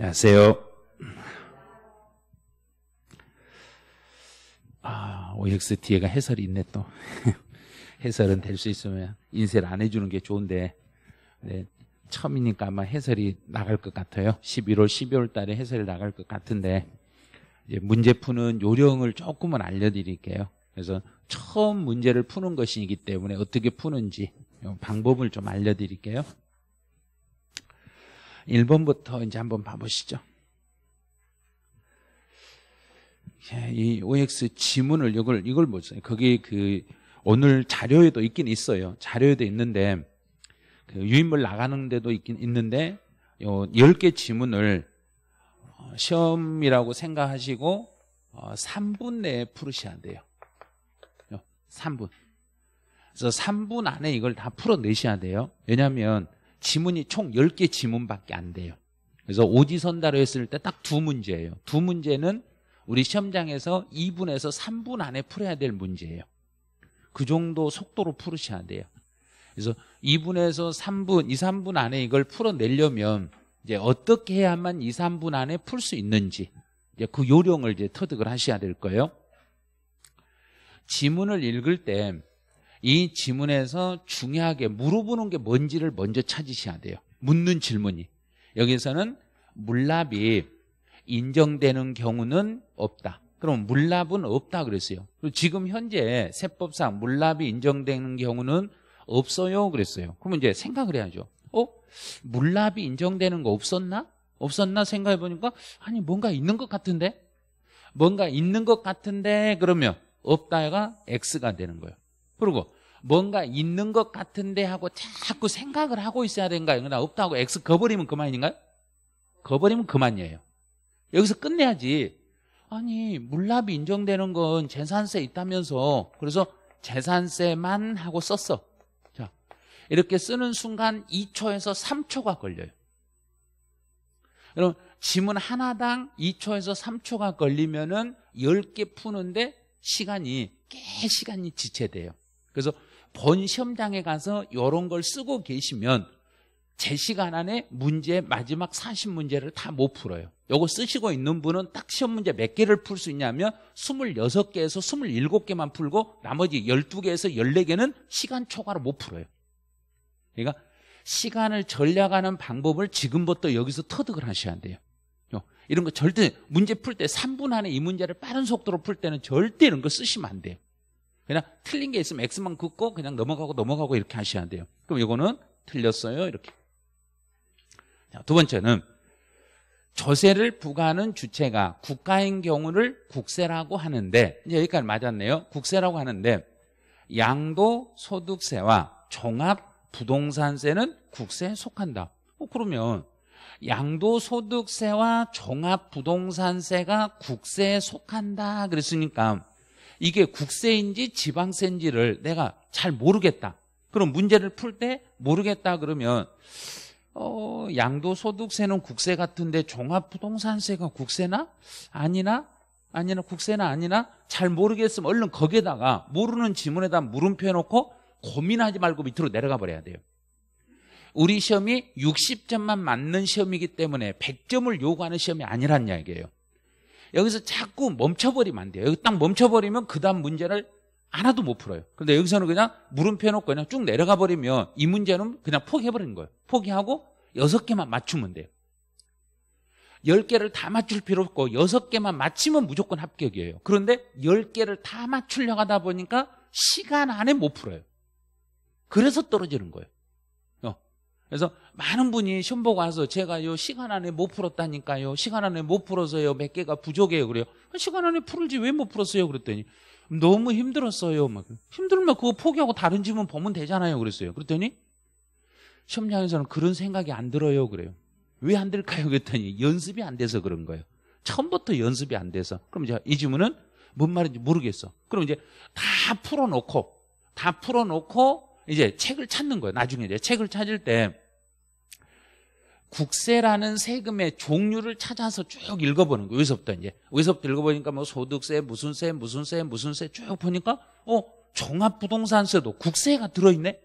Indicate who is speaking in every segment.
Speaker 1: 안녕하세요. 아, OX t 에가 해설이 있네 또. 해설은 될 수 있으면 인쇄를 안 해주는 게 좋은데 네, 처음이니까 아마 해설이 나갈 것 같아요. 11월, 12월 달에 해설이 나갈 것 같은데 문제 푸는 요령을 조금은 알려드릴게요. 그래서 처음 문제를 푸는 것이기 때문에 어떻게 푸는지 방법을 좀 알려드릴게요. 1번부터 이제 한번 봐보시죠. 예, 이 OX 지문을 이걸 이걸 보세 거기 그 오늘 자료에도 있긴 있어요. 자료에도 있는데 그 유인물 나가는 데도 있긴 있는데 요 10개 지문을 어, 시험이라고 생각하시고 3분 어, 내에 풀으셔야 돼요. 3분. 그래서 3분 안에 이걸 다 풀어내셔야 돼요. 왜냐하 지문이 총 10개 지문밖에 안 돼요 그래서 오지선다로 했을 때 딱 두 문제예요 두 문제는 우리 시험장에서 2분에서 3분 안에 풀어야 될 문제예요 그 정도 속도로 풀으셔야 돼요 그래서 2분에서 3분, 2, 3분 안에 이걸 풀어내려면 이제 어떻게 해야만 2, 3분 안에 풀 수 있는지 이제 그 요령을 이제 터득을 하셔야 될 거예요. 지문을 읽을 때이 지문에서 중요하게 물어보는 게 뭔지를 먼저 찾으셔야 돼요. 묻는 질문이. 여기서는 물납이 인정되는 경우는 없다. 그럼 물납은 없다 그랬어요. 그리고 지금 현재 세법상 물납이 인정되는 경우는 없어요 그랬어요. 그러면 이제 생각을 해야죠. 어? 물납이 인정되는 거 없었나? 없었나 생각해 보니까 아니 뭔가 있는 것 같은데? 뭔가 있는 것 같은데 그러면 없다가 X가 되는 거예요. 그리고 뭔가 있는 것 같은데 하고 자꾸 생각을 하고 있어야 된가요? 그나 없다고 X 거버리면 그만인가요? 거버리면 그만이에요. 여기서 끝내야지. 아니 물납이 인정되는 건 재산세 있다면서 그래서 재산세만 하고 썼어. 자 이렇게 쓰는 순간 2초에서 3초가 걸려요. 여러분 지문 하나당 2초에서 3초가 걸리면은 10개 푸는데 시간이 꽤 시간이 지체돼요. 그래서 본 시험장에 가서 이런 걸 쓰고 계시면 제 시간 안에 문제 마지막 40문제를 다 못 풀어요. 요거 쓰시고 있는 분은 딱 시험 문제 몇 개를 풀 수 있냐면 26개에서 27개만 풀고 나머지 12개에서 14개는 시간 초과로 못 풀어요. 그러니까 시간을 전략하는 방법을 지금부터 여기서 터득을 하셔야 돼요. 이런 거 절대 문제 풀 때 3분 안에 이 문제를 빠른 속도로 풀 때는 절대 이런 거 쓰시면 안 돼요. 그냥 틀린 게 있으면 X만 긋고 그냥 넘어가고 넘어가고 이렇게 하셔야 돼요. 그럼 이거는 틀렸어요. 이렇게. 자, 두 번째는 조세를 부과하는 주체가 국가인 경우를 국세라고 하는데 이제 여기까지 맞았네요. 국세라고 하는데 양도 소득세와 종합 부동산세는 국세에 속한다. 어, 그러면 양도 소득세와 종합 부동산세가 국세에 속한다 그랬으니까 이게 국세인지 지방세인지를 내가 잘 모르겠다. 그럼 문제를 풀 때 모르겠다 그러면 어, 양도소득세는 국세 같은데 종합부동산세가 국세나 아니나 아니나 국세나 아니나 잘 모르겠으면 얼른 거기에다가 모르는 지문에다 물음표 해놓고 고민하지 말고 밑으로 내려가 버려야 돼요. 우리 시험이 60점만 맞는 시험이기 때문에 100점을 요구하는 시험이 아니란 이야기예요. 여기서 자꾸 멈춰버리면 안 돼요. 여기 딱 멈춰버리면 그 다음 문제를 하나도 못 풀어요. 근데 여기서는 그냥 물음표 해놓고 그냥 쭉 내려가 버리면 이 문제는 그냥 포기해버리는 거예요. 포기하고 여섯 개만 맞추면 돼요. 열 개를 다 맞출 필요 없고 여섯 개만 맞히면 무조건 합격이에요. 그런데 열 개를 다 맞추려고 하다 보니까 시간 안에 못 풀어요. 그래서 떨어지는 거예요. 그래서 많은 분이 시험 보고 와서 제가요 시간 안에 못 풀었다니까요 시간 안에 못 풀어서요 몇 개가 부족해요 그래요 시간 안에 풀지 왜 못 풀었어요 그랬더니 너무 힘들었어요 막 힘들면 그거 포기하고 다른 질문 보면 되잖아요 그랬어요 그랬더니 시험장에서는 그런 생각이 안 들어요 그래요 왜 안 될까요 그랬더니 연습이 안 돼서 그런 거예요 처음부터 연습이 안 돼서 그럼 이제 이 질문은 뭔 말인지 모르겠어 그럼 이제 다 풀어놓고 다 풀어놓고 이제 책을 찾는 거예요. 나중에 이제 책을 찾을 때 국세라는 세금의 종류를 찾아서 쭉 읽어보는 거예요. 여기서부터 이제. 여기서부터 읽어보니까 뭐 소득세, 무슨 세, 무슨 세, 무슨 세 쭉 보니까 어, 종합부동산세도 국세가 들어있네?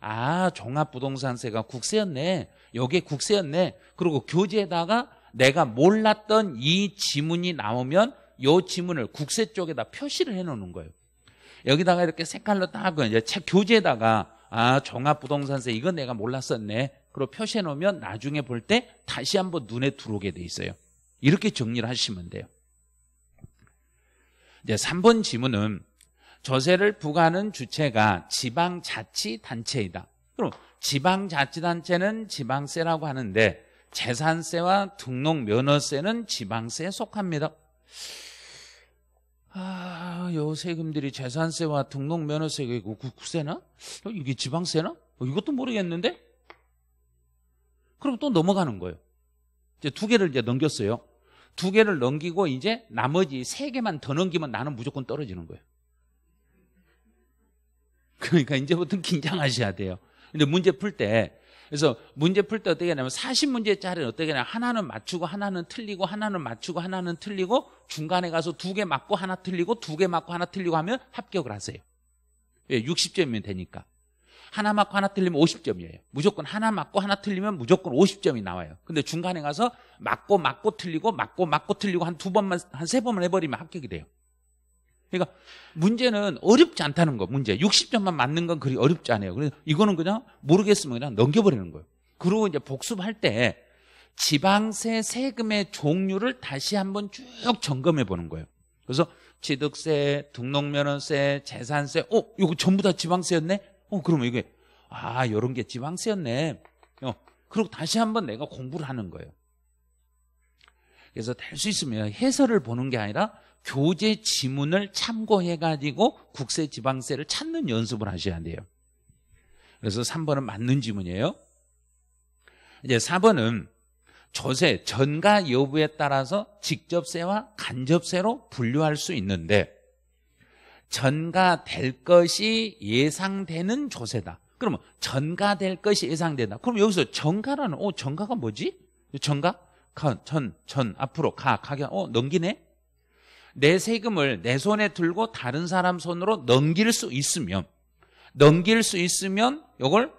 Speaker 1: 아, 종합부동산세가 국세였네. 여기에 국세였네. 그리고 교재에다가 내가 몰랐던 이 지문이 나오면 요 지문을 국세 쪽에다 표시를 해놓는 거예요. 여기다가 이렇게 색깔로 딱 이제 책 교재에다가 아 종합부동산세 이건 내가 몰랐었네. 그리고 표시해 놓으면 나중에 볼 때 다시 한번 눈에 들어오게 돼 있어요. 이렇게 정리를 하시면 돼요. 이제 3번 지문은 저세를 부과하는 주체가 지방자치단체이다. 그럼 지방자치단체는 지방세라고 하는데 재산세와 등록면허세는 지방세에 속합니다. 아, 요 세금들이 재산세와 등록면허세고 가있 국세나 어, 이게 지방세나 뭐 이것도 모르겠는데 그럼 또 넘어가는 거예요. 이제 두 개를 이제 넘겼어요. 두 개를 넘기고 이제 나머지 세 개만 더 넘기면 나는 무조건 떨어지는 거예요. 그러니까 이제부터 긴장하셔야 돼요. 근데 문제 풀때 그래서 문제 풀 때 어떻게 하냐면 40문제짜리는 어떻게 하냐 하나는 맞추고 하나는 틀리고 하나는 맞추고 하나는 틀리고 중간에 가서 두 개 맞고 하나 틀리고 두 개 맞고 하나 틀리고 하면 합격을 하세요. 예, 60점이면 되니까. 하나 맞고 하나 틀리면 50점이에요. 무조건 하나 맞고 하나 틀리면 무조건 50점이 나와요. 근데 중간에 가서 맞고 맞고 틀리고 맞고 맞고 틀리고 한 두 번만 한 세 번만 해버리면 합격이 돼요. 그러니까 문제는 어렵지 않다는 거 문제 60점만 맞는 건 그리 어렵지 않아요 그래서 이거는 그냥 모르겠으면 그냥 넘겨버리는 거예요 그리고 이제 복습할 때 지방세 세금의 종류를 다시 한번 쭉 점검해 보는 거예요 그래서 취득세, 등록면허세, 재산세 어? 이거 전부 다 지방세였네? 어 그러면 이게 아 이런 게 지방세였네 어, 그리고 다시 한번 내가 공부를 하는 거예요 그래서 될 수 있으면 해설을 보는 게 아니라 교재 지문을 참고해가지고 국세 지방세를 찾는 연습을 하셔야 돼요. 그래서 3번은 맞는 지문이에요. 이제 4번은 조세 전가 여부에 따라서 직접세와 간접세로 분류할 수 있는데 전가될 것이 예상되는 조세다. 그러면 전가될 것이 예상된다. 그럼 여기서 전가라는 어 전가가 뭐지? 전가 전전 앞으로 가 가게 어 넘기네. 내 세금을 내 손에 들고 다른 사람 손으로 넘길 수 있으면 넘길 수 있으면 이걸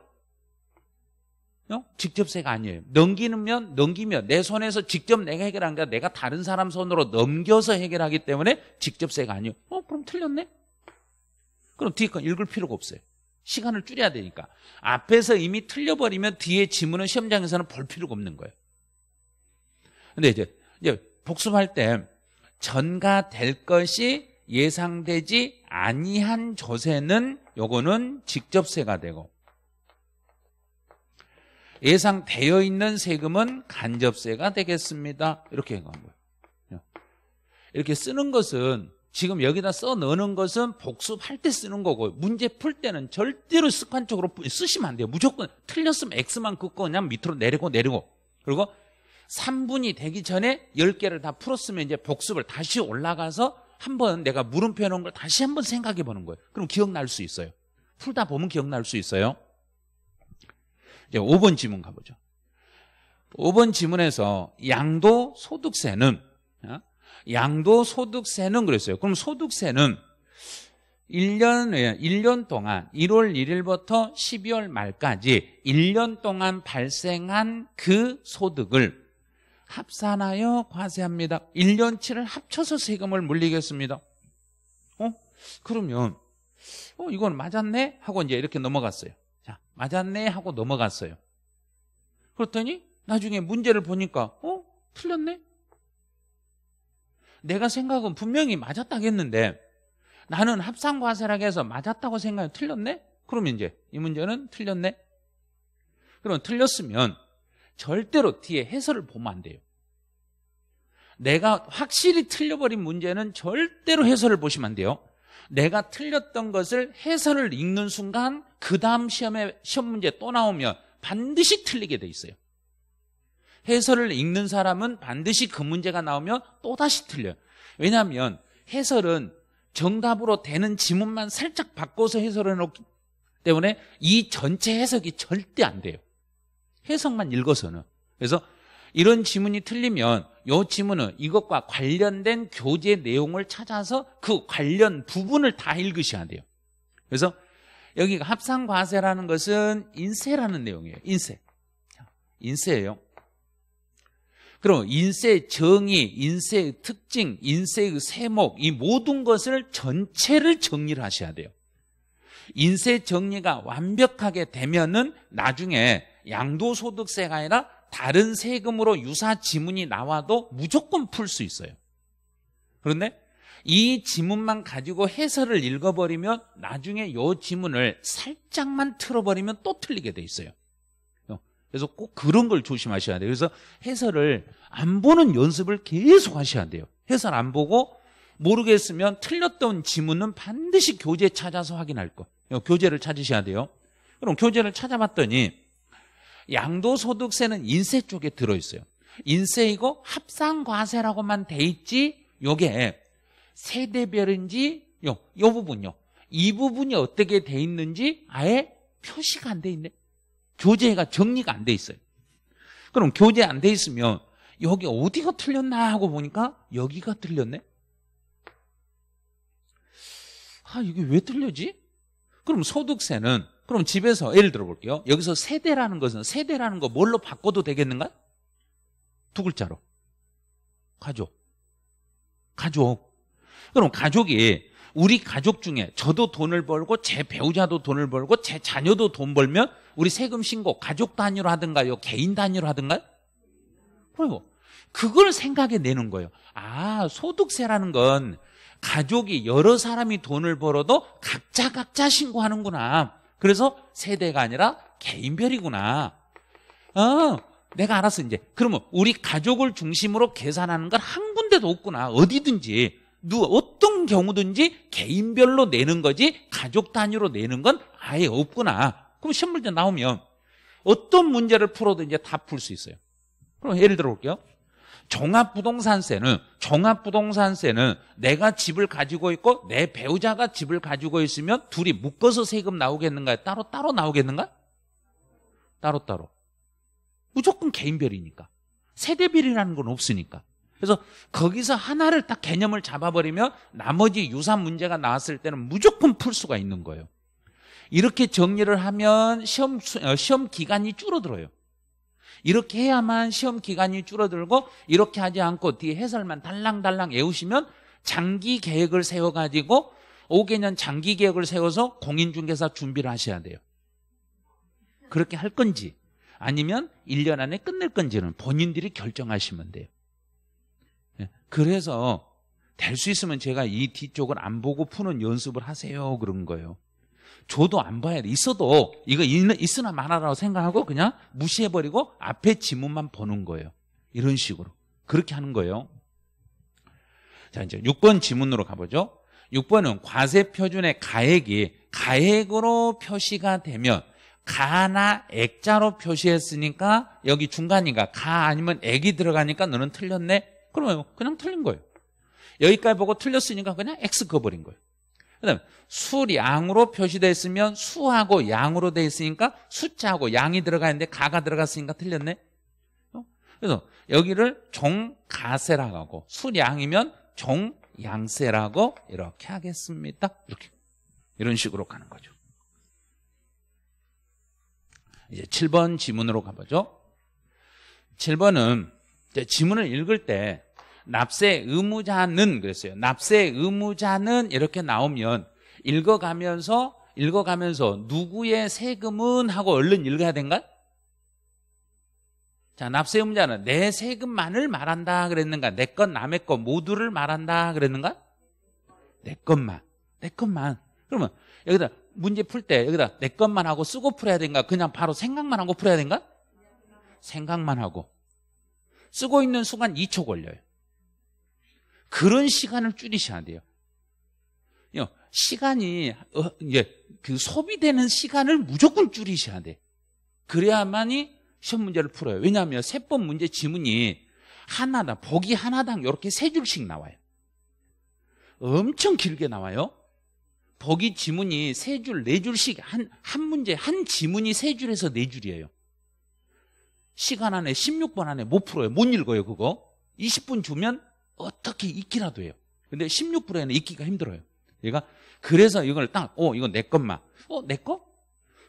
Speaker 1: 어? 직접세가 아니에요. 넘기면 넘기면 내 손에서 직접 내가 해결한 게 내가 다른 사람 손으로 넘겨서 해결하기 때문에 직접세가 아니에요. 어 그럼 틀렸네. 그럼 뒤에 건 읽을 필요가 없어요. 시간을 줄여야 되니까 앞에서 이미 틀려버리면 뒤에 지문은 시험장에서는 볼 필요가 없는 거예요. 근데 이제, 이제 복습할 때 전가될 것이 예상되지 아니한 조세는 요거는 직접세가 되고 예상되어 있는 세금은 간접세가 되겠습니다. 이렇게 한 거예요. 이렇게 쓰는 것은 지금 여기다 써 넣는 것은 복습할 때 쓰는 거고 문제 풀 때는 절대로 습관적으로 쓰시면 안 돼요. 무조건 틀렸으면 X만 긋고 그냥 밑으로 내리고 내리고 그리고 3분이 되기 전에 10개를 다 풀었으면 이제 복습을 다시 올라가서 한번 내가 물음표 해놓은 걸 다시 한번 생각해 보는 거예요. 그럼 기억날 수 있어요. 풀다 보면 기억날 수 있어요. 이제 5번 지문 가보죠. 5번 지문에서 양도 소득세는 어? 양도 소득세는 그랬어요. 그럼 소득세는 1년, 1년 예, 동안 1월 1일부터 12월 말까지 1년 동안 발생한 그 소득을 합산하여 과세합니다. 1년치를 합쳐서 세금을 물리겠습니다. 어? 그러면 어, 이건 맞았네 하고 이제 이렇게 넘어갔어요. 자, 맞았네 하고 넘어갔어요. 그랬더니 나중에 문제를 보니까 어? 틀렸네? 내가 생각은 분명히 맞았다겠는데 나는 합산과세라고 해서 맞았다고 생각해 틀렸네? 그러면 이제 이 문제는 틀렸네? 그럼 틀렸으면 절대로 뒤에 해설을 보면 안 돼요. 내가 확실히 틀려버린 문제는 절대로 해설을 보시면 안 돼요. 내가 틀렸던 것을 해설을 읽는 순간 그 다음 시험에 시험 문제 또 나오면 반드시 틀리게 돼 있어요. 해설을 읽는 사람은 반드시 그 문제가 나오면 또다시 틀려요. 왜냐하면 해설은 정답으로 되는 지문만 살짝 바꿔서 해설해 을 놓기 때문에 이 전체 해석이 절대 안 돼요. 해석만 읽어서는. 그래서 이런 지문이 틀리면 이 지문은 이것과 관련된 교재 내용을 찾아서 그 관련 부분을 다 읽으셔야 돼요. 그래서 여기가 합산과세라는 것은 인세라는 내용이에요. 인세. 인세예요. 그럼 인세 정의, 인세의 특징, 인세의 세목 이 모든 것을 전체를 정리를 하셔야 돼요. 인쇄 정리가 완벽하게 되면은 나중에 양도소득세가 아니라 다른 세금으로 유사 지문이 나와도 무조건 풀 수 있어요. 그런데 이 지문만 가지고 해설을 읽어버리면 나중에 이 지문을 살짝만 틀어버리면 또 틀리게 돼 있어요. 그래서 꼭 그런 걸 조심하셔야 돼요. 그래서 해설을 안 보는 연습을 계속 하셔야 돼요. 해설 안 보고 모르겠으면 틀렸던 지문은 반드시 교재 찾아서 확인할 거. 어, 교재를 찾으셔야 돼요. 그럼 교재를 찾아봤더니 양도소득세는 인세 쪽에 들어있어요. 인세이고 합산과세라고만 돼 있지 요게 세대별인지 요, 요 부분요. 이 부분이 어떻게 돼 있는지 아예 표시가 안 돼 있네. 교재가 정리가 안 돼 있어요. 그럼 교재 안 돼 있으면 여기 어디가 틀렸나 하고 보니까 여기가 틀렸네. 아, 이게 왜 틀렸지? 그럼 소득세는 그럼 집에서 예를 들어 볼게요. 여기서 세대라는 것은 세대라는 거 뭘로 바꿔도 되겠는가? 두 글자로. 가족. 가족. 그럼 가족이 우리 가족 중에 저도 돈을 벌고 제 배우자도 돈을 벌고 제 자녀도 돈 벌면 우리 세금 신고 가족 단위로 하든가요? 개인 단위로 하든가요? 그리고 뭐 그걸 생각해 내는 거예요. 아, 소득세라는 건 가족이 여러 사람이 돈을 벌어도 각자 각자 신고하는구나. 그래서 세대가 아니라 개인별이구나. 어, 내가 알았어 이제. 그러면 우리 가족을 중심으로 계산하는 건 한 군데도 없구나. 어디든지 누 어떤 경우든지 개인별로 내는 거지 가족 단위로 내는 건 아예 없구나. 그럼 시험 문제 나오면 어떤 문제를 풀어도 이제 다 풀 수 있어요. 그럼 예를 들어 볼게요. 종합부동산세는 종합부동산세는 내가 집을 가지고 있고 내 배우자가 집을 가지고 있으면 둘이 묶어서 세금 나오겠는가 따로 따로 나오겠는가? 따로 따로 무조건 개인별이니까 세대별이라는 건 없으니까 그래서 거기서 하나를 딱 개념을 잡아버리면 나머지 유산 문제가 나왔을 때는 무조건 풀 수가 있는 거예요 이렇게 정리를 하면 시험, 어, 시험 기간이 줄어들어요 이렇게 해야만 시험 기간이 줄어들고 이렇게 하지 않고 뒤에 해설만 달랑달랑 외우시면 장기 계획을 세워가지고 5개년 장기 계획을 세워서 공인중개사 준비를 하셔야 돼요. 그렇게 할 건지 아니면 1년 안에 끝낼 건지는 본인들이 결정하시면 돼요. 예, 그래서 될 수 있으면 제가 이 뒤쪽을 안 보고 푸는 연습을 하세요. 그런 거예요. 줘도 안 봐야 돼. 있어도 이거 있으나 마나라고 생각하고 그냥 무시해버리고 앞에 지문만 보는 거예요. 이런 식으로. 그렇게 하는 거예요. 자, 이제 6번 지문으로 가보죠. 6번은 과세 표준의 가액이 가액으로 표시가 되면 가나 액자로 표시했으니까 여기 중간인가가 아니면 액이 들어가니까 너는 틀렸네. 그러면 그냥 틀린 거예요. 여기까지 보고 틀렸으니까 그냥 X 그어버린 거예요. 그다음 수량으로 표시되어 있으면 수하고 양으로 되어 있으니까 숫자하고 양이 들어가 있는데 가가 들어갔으니까 틀렸네. 어? 그래서 여기를 종가세라고 하고 수량이면 종양세라고 이렇게 하겠습니다. 이렇게 이런 식으로 가는 거죠. 이제 7번 지문으로 가보죠. 7번은 이제 지문을 읽을 때 납세 의무자는 그랬어요. 납세 의무자는 이렇게 나오면 읽어가면서 읽어가면서 누구의 세금은 하고 얼른 읽어야 된가? 자, 납세 의무자는 내 세금만을 말한다 그랬는가? 내 것, 남의 것 모두를 말한다 그랬는가? 내 것만. 내 것만. 그러면 여기다 문제 풀 때 여기다 내 것만 하고 쓰고 풀어야 된가? 그냥 바로 생각만 하고 풀어야 된가? 생각만 하고. 쓰고 있는 순간 2초 걸려요. 그런 시간을 줄이셔야 돼요. 시간이 어, 이제 그 소비되는 시간을 무조건 줄이셔야 돼. 그래야만이 시험 문제를 풀어요. 왜냐하면 세법 문제 지문이 하나당 보기 하나당 이렇게 세 줄씩 나와요. 엄청 길게 나와요. 보기 지문이 세 줄, 네 줄씩 한, 한 문제, 한 지문이 세 줄에서 네 줄이에요. 시간 안에 16번 안에 못 풀어요. 못 읽어요, 그거. 20분 주면 어떻게 익기라도 해요. 근데 16%에는 익기가 힘들어요. 얘가 그래서 이걸 딱, 어, 이건 내 것만. 어, 내 거?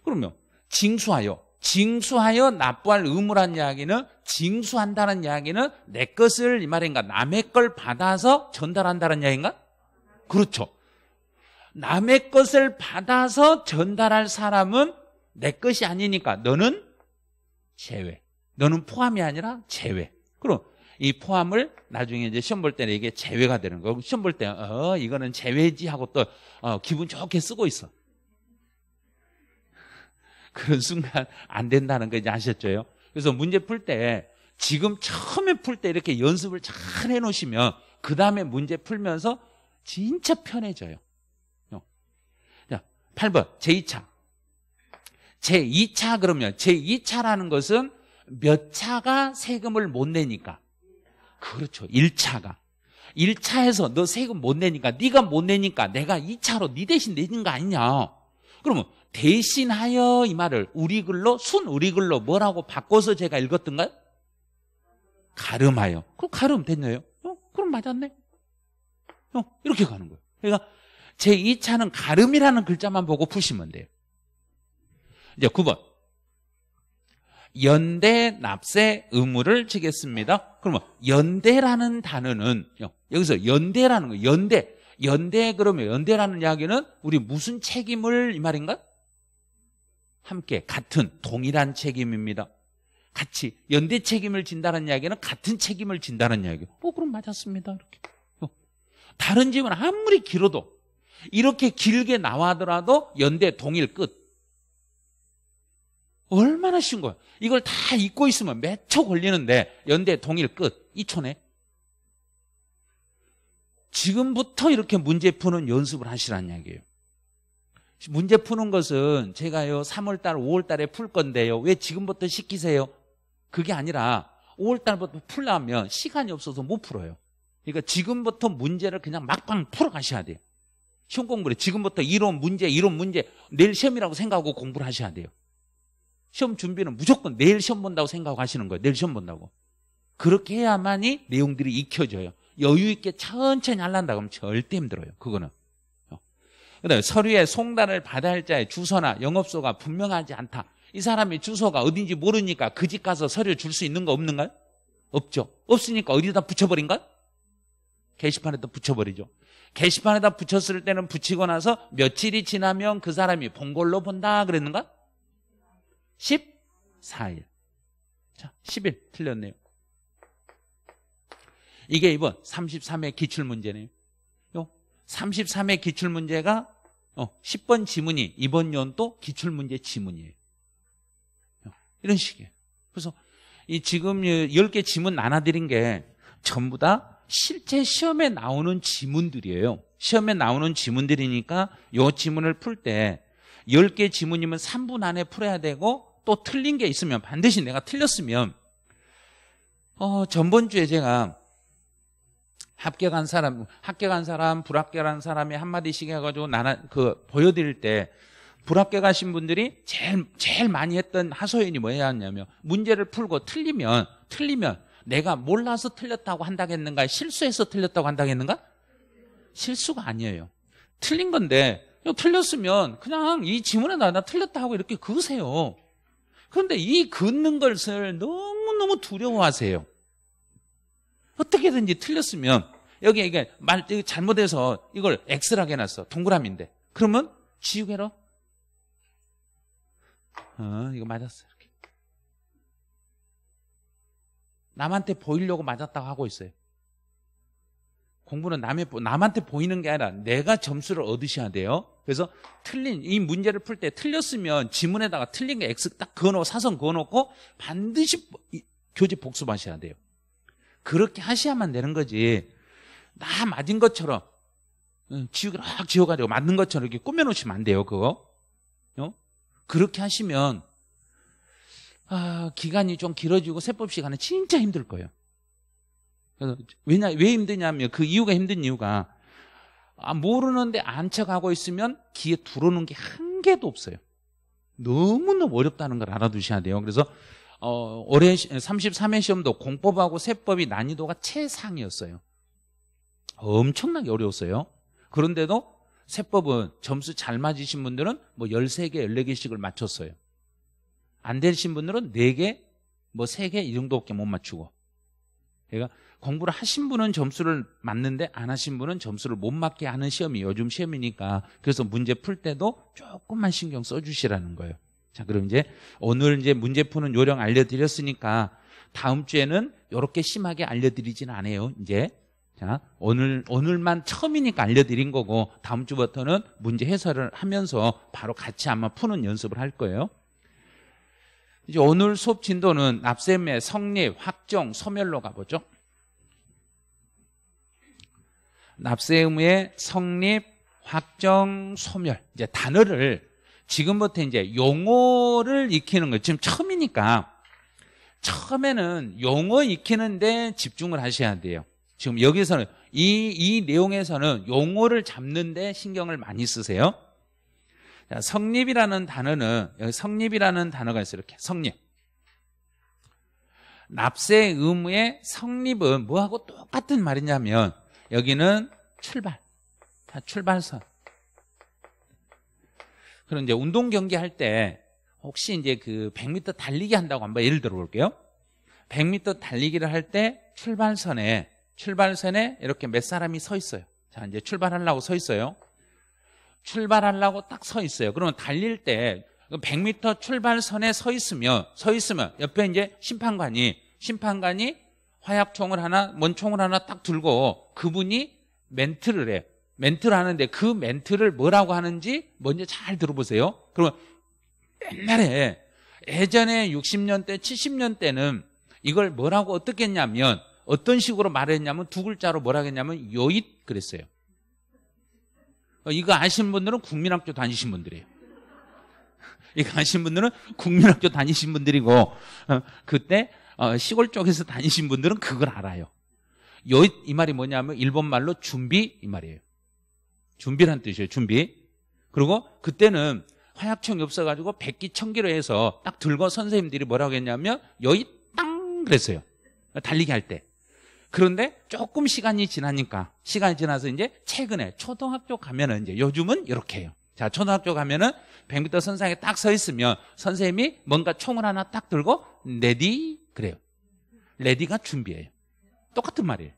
Speaker 1: 그러면 징수하여. 징수하여 납부할 의무란 이야기는 징수한다는 이야기는 내 것을 이 말인가 남의 걸 받아서 전달한다는 이야기인가? 그렇죠. 남의 것을 받아서 전달할 사람은 내 것이 아니니까 너는 제외. 너는 포함이 아니라 제외. 그럼 이 포함을 나중에 이제 시험 볼 때는 이게 제외가 되는 거고 시험 볼때 어, 이거는 제외지 하고 또 어, 기분 좋게 쓰고 있어. 그런 순간 안 된다는 거 이제 아셨죠 그래서 문제 풀 때 지금 처음에 풀 때 이렇게 연습을 잘 해놓으시면 그 다음에 문제 풀면서 진짜 편해져요. 어. 자, 8번 제2차 제2차 그러면 제2차라는 것은 몇 차가 세금을 못 내니까 그렇죠. 1차가. 1차에서 너 세금 못 내니까 네가 못 내니까 내가 2차로 네 대신 내는 거 아니냐. 그러면 대신하여 이 말을 우리 글로 순 우리 글로 뭐라고 바꿔서 제가 읽었던가요? 가름하여. 그럼 가름 됐네요 어? 그럼 맞았네. 어? 이렇게 가는 거예요. 그러니까 제2차는 가름이라는 글자만 보고 푸시면 돼요. 이제 9번. 연대 납세 의무를 지겠습니다. 그러면 연대라는 단어는 여기서 연대라는 거 연대 연대 그러면 연대라는 이야기는 우리 무슨 책임을 이 말인가? 함께 같은 동일한 책임입니다. 같이 연대 책임을 진다는 이야기는 같은 책임을 진다는 이야기. 어 뭐 그럼 맞았습니다. 이렇게 다른 집은 아무리 길어도 이렇게 길게 나와더라도 연대 동일 끝. 얼마나 쉬운 거야. 이걸 다 잊고 있으면 몇 초 걸리는데 연대 동일 끝. 2초네. 지금부터 이렇게 문제 푸는 연습을 하시라는 이야기예요. 문제 푸는 것은 제가요 3월달, 5월달에 풀 건데요. 왜 지금부터 시키세요? 그게 아니라 5월달부터 풀려면 시간이 없어서 못 풀어요. 그러니까 지금부터 문제를 그냥 막방 풀어가셔야 돼요. 시험 공부를 지금부터 이론 문제, 이론 문제 내일 시험이라고 생각하고 공부를 하셔야 돼요. 시험 준비는 무조건 내일 시험 본다고 생각하시는 거예요. 내일 시험 본다고. 그렇게 해야만이 내용들이 익혀져요. 여유 있게 천천히 하란다 그러면 절대 힘들어요. 그거는. 어. 그다음에 서류에 송달을 받아야 할 자의 주소나 영업소가 분명하지 않다. 이사람이 주소가 어딘지 모르니까 그 집 가서 서류 줄 수 있는 거 없는가요? 없죠. 없으니까 어디다 붙여버린 건? 게시판에다 붙여버리죠. 게시판에다 붙였을 때는 붙이고 나서 며칠이 지나면 그 사람이 본 걸로 본다 그랬는가? 14일. 자, 10일 틀렸네요. 이게 이번 33회 기출문제네요. 33회 기출문제가 어, 10번 지문이 이번 연도 기출문제 지문이에요. 이런 식이에요. 그래서 이 지금 10개 지문 나눠드린 게 전부 다 실제 시험에 나오는 지문들이에요. 시험에 나오는 지문들이니까 이 지문을 풀 때 10개 지문이면 3분 안에 풀어야 되고 또 틀린 게 있으면 반드시 내가 틀렸으면 어, 전번주에 제가 합격한 사람, 합격한 사람, 불합격한 사람이 한마디씩 해가지고 나나, 그, 보여드릴 때, 불합격하신 분들이 제일, 제일 많이 했던 하소연이 뭐였냐면, 문제를 풀고 틀리면, 틀리면, 내가 몰라서 틀렸다고 한다겠는가? 실수해서 틀렸다고 한다겠는가? 실수가 아니에요. 틀린 건데, 틀렸으면, 그냥 이 지문에 나, 나 틀렸다 고 이렇게 그으세요. 그런데 이 긋는 것을 너무너무 두려워하세요. 어떻게든지 틀렸으면 여기 이게 말 여기 잘못해서 이걸 X라게 해놨어. 동그라미인데. 그러면 지우개로 어, 이거 맞았어. 이렇게. 남한테 보이려고 맞았다고 하고 있어요. 공부는 남의, 남한테 보이는 게 아니라 내가 점수를 얻으셔야 돼요. 그래서 틀린 이 문제를 풀 때 틀렸으면 지문에다가 틀린 게 X 딱 그어놓고 사선 그어놓고 반드시 교재 복습하셔야 돼요. 그렇게 하셔야만 되는 거지. 나 맞은 것처럼 지우기를확 지워가지고 맞는 것처럼 이렇게 꾸며놓으시면 안 돼요. 그거. 어? 그렇게 하시면 아, 기간이 좀 길어지고 세법 시간에 진짜 힘들 거예요. 그래서 왜냐 왜 힘드냐면 그 이유가 힘든 이유가 아, 모르는데 안척하고 있으면 귀에 들어오는 게 한 개도 없어요. 너무너무 어렵다는 걸 알아두셔야 돼요. 그래서 어, 올해 33회 시험도 공법하고 세법이 난이도가 최상이었어요. 엄청나게 어려웠어요. 그런데도 세법은 점수 잘 맞으신 분들은 뭐 13개, 14개씩을 맞췄어요. 안 되신 분들은 4개, 뭐 3개 이 정도밖에 못 맞추고 그러니까 공부를 하신 분은 점수를 맞는데 안 하신 분은 점수를 못 맞게 하는 시험이 요즘 시험이니까 그래서 문제 풀 때도 조금만 신경 써주시라는 거예요. 자 그럼 이제 오늘 이제 문제 푸는 요령 알려드렸으니까 다음 주에는 이렇게 심하게 알려드리진 않아요. 이제 자 오늘 오늘만 처음이니까 알려드린 거고 다음 주부터는 문제 해설을 하면서 바로 같이 아마 푸는 연습을 할 거예요. 이제 오늘 수업 진도는 납세의 성립, 확정, 소멸로 가보죠. 납세의무의 성립, 확정, 소멸. 이제 단어를 지금부터 이제 용어를 익히는 거예요. 지금 처음이니까 처음에는 용어 익히는데 집중을 하셔야 돼요. 지금 여기서는 이, 이 내용에서는 용어를 잡는데 신경을 많이 쓰세요. 성립이라는 단어는 여기 성립이라는 단어가 있어요. 이렇게 성립. 납세 의무의 성립은 뭐하고 똑같은 말이냐면 여기는 출발. 출발선. 그럼 이제 운동 경기 할 때 혹시 이제 그 100m 달리기 한다고 한번 예를 들어 볼게요. 100m 달리기를 할 때 출발선에 출발선에 이렇게 몇 사람이 서 있어요. 자, 이제 출발하려고 서 있어요. 출발하려고 딱 서 있어요. 그러면 달릴 때 100m 출발선에 서 있으면 서 있으면 옆에 이제 심판관이 심판관이 화약총을 하나 원총을 하나 딱 들고 그분이 멘트를 해 멘트를 하는데 그 멘트를 뭐라고 하는지 먼저 잘 들어보세요. 그러면 옛날에 예전에 60년대 70년대는 이걸 뭐라고 어떻게 했냐면 어떤 식으로 말했냐면 두 글자로 뭐라 했냐면 요잇 그랬어요. 어, 이거 아시는 분들은 국민학교 다니신 분들이에요. 이거 아시는 분들은 국민학교 다니신 분들이고 어, 그때 어, 시골 쪽에서 다니신 분들은 그걸 알아요. 요, 이 말이 뭐냐면 일본 말로 준비 이 말이에요. 준비란 뜻이에요. 준비. 그리고 그때는 화약청이 없어가지고 백기 천기로 해서 딱 들고 선생님들이 뭐라고 했냐면 여기 땅 그랬어요. 달리기 할 때. 그런데 조금 시간이 지나니까 시간이 지나서 이제 최근에 초등학교 가면은 이제 요즘은 이렇게 해요. 자, 초등학교 가면은 100m 선상에 딱 서 있으면 선생님이 뭔가 총을 하나 딱 들고 레디 그래요. 레디가 준비해요. 똑같은 말이에요.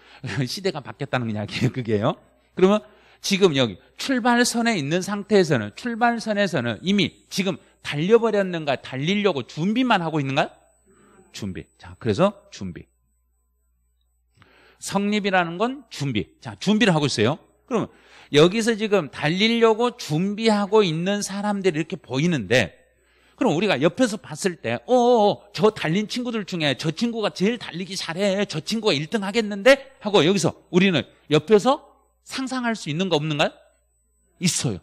Speaker 1: 시대가 바뀌었다는 이야기예요. 그게요. 그러면 지금 여기 출발선에 있는 상태에서는 출발선에서는 이미 지금 달려버렸는가 달리려고 준비만 하고 있는가? 준비. 자, 그래서 준비. 성립이라는 건 준비. 자, 준비를 하고 있어요. 그러면 여기서 지금 달리려고 준비하고 있는 사람들이 이렇게 보이는데 그럼 우리가 옆에서 봤을 때, 어, 어, 어 저 달린 친구들 중에 저 친구가 제일 달리기 잘해. 저 친구가 1등 하겠는데? 하고 여기서 우리는 옆에서 상상할 수 있는 거 없는가요? 있어요.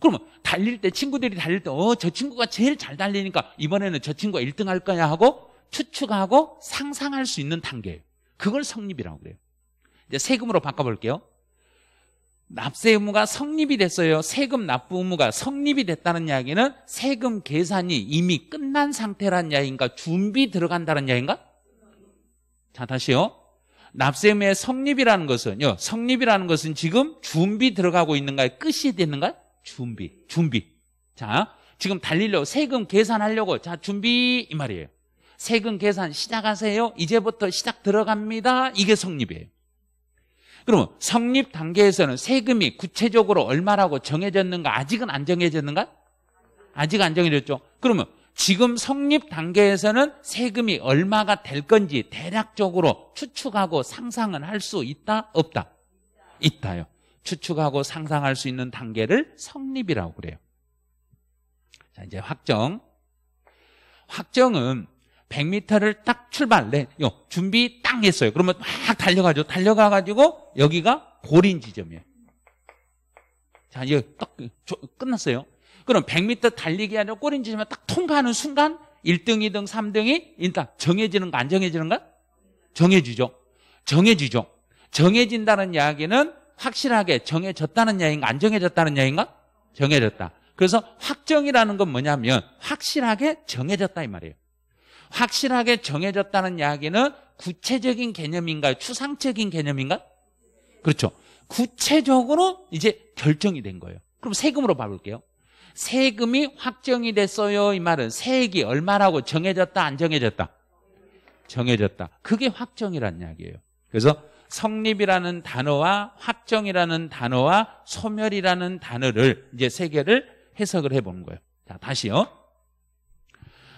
Speaker 1: 그러면 달릴 때 친구들이 달릴 때, 어, 저 친구가 제일 잘 달리니까 이번에는 저 친구가 1등 할 거야 하고 추측하고 상상할 수 있는 단계예요. 그걸 성립이라고 그래요. 이제 세금으로 바꿔볼게요. 납세 의무가 성립이 됐어요. 세금 납부 의무가 성립이 됐다는 이야기는 세금 계산이 이미 끝난 상태란 이야기인가? 준비 들어간다는 이야기인가? 자, 다시요. 납세 의무의 성립이라는 것은요. 성립이라는 것은 지금 준비 들어가고 있는가요? 끝이 됐는가요? 준비. 준비. 자, 지금 달리려고 세금 계산하려고 자, 준비 이 말이에요. 세금 계산 시작하세요. 이제부터 시작 들어갑니다. 이게 성립이에요. 그러면 성립 단계에서는 세금이 구체적으로 얼마라고 정해졌는가? 아직은 안 정해졌는가? 아직 안 정해졌죠. 그러면 지금 성립 단계에서는 세금이 얼마가 될 건지 대략적으로 추측하고 상상은 할 수 있다? 없다? 있다요. 추측하고 상상할 수 있는 단계를 성립이라고 그래요. 자, 이제 확정. 확정은 100m를 딱 출발, 네, 준비 딱 했어요. 그러면 막 달려가죠. 달려가가지고 여기가 고린 지점이에요. 자, 이거 딱 조, 끝났어요. 그럼 100m 달리기 아니고고린 지점에 딱 통과하는 순간 1등, 2등, 3등이 일단 정해지는거안정해지는 거? 정해지죠. 정해지죠. 정해진다는 이야기는 확실하게 정해졌다는 이야기인가 안 정해졌다는 이야기인가? 정해졌다. 그래서 확정이라는 건 뭐냐면 확실하게 정해졌다 이 말이에요. 확실하게 정해졌다는 이야기는 구체적인 개념인가요? 추상적인 개념인가? 그렇죠. 구체적으로 이제 결정이 된 거예요. 그럼 세금으로 봐볼게요. 세금이 확정이 됐어요. 이 말은 세액이 얼마라고 정해졌다, 안 정해졌다? 정해졌다. 그게 확정이란 이야기예요. 그래서 성립이라는 단어와 확정이라는 단어와 소멸이라는 단어를 이제 세 개를 해석을 해보는 거예요. 자, 다시요.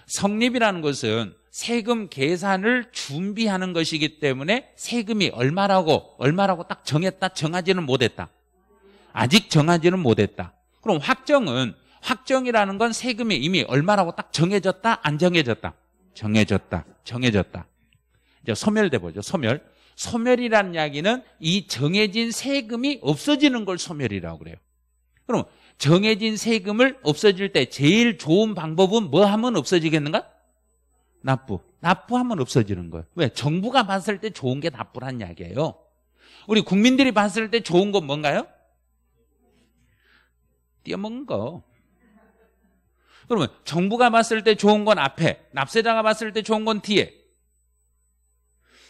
Speaker 1: 성립이라는 것은 세금 계산을 준비하는 것이기 때문에 세금이 얼마라고 얼마라고 딱 정했다 정하지는 못했다. 아직 정하지는 못했다. 그럼 확정은 확정이라는 건 세금이 이미 얼마라고 딱 정해졌다 안 정해졌다. 정해졌다. 정해졌다. 이제 소멸돼 보죠. 소멸. 소멸이라는 이야기는 이 정해진 세금이 없어지는 걸 소멸이라고 그래요. 그럼 정해진 세금을 없어질 때 제일 좋은 방법은 뭐 하면 없어지겠는가? 납부. 납부하면 없어지는 거예요. 왜? 정부가 봤을 때 좋은 게 납부란 이야기예요. 우리 국민들이 봤을 때 좋은 건 뭔가요? 띄어먹는 거. 그러면 정부가 봤을 때 좋은 건 앞에, 납세자가 봤을 때 좋은 건 뒤에.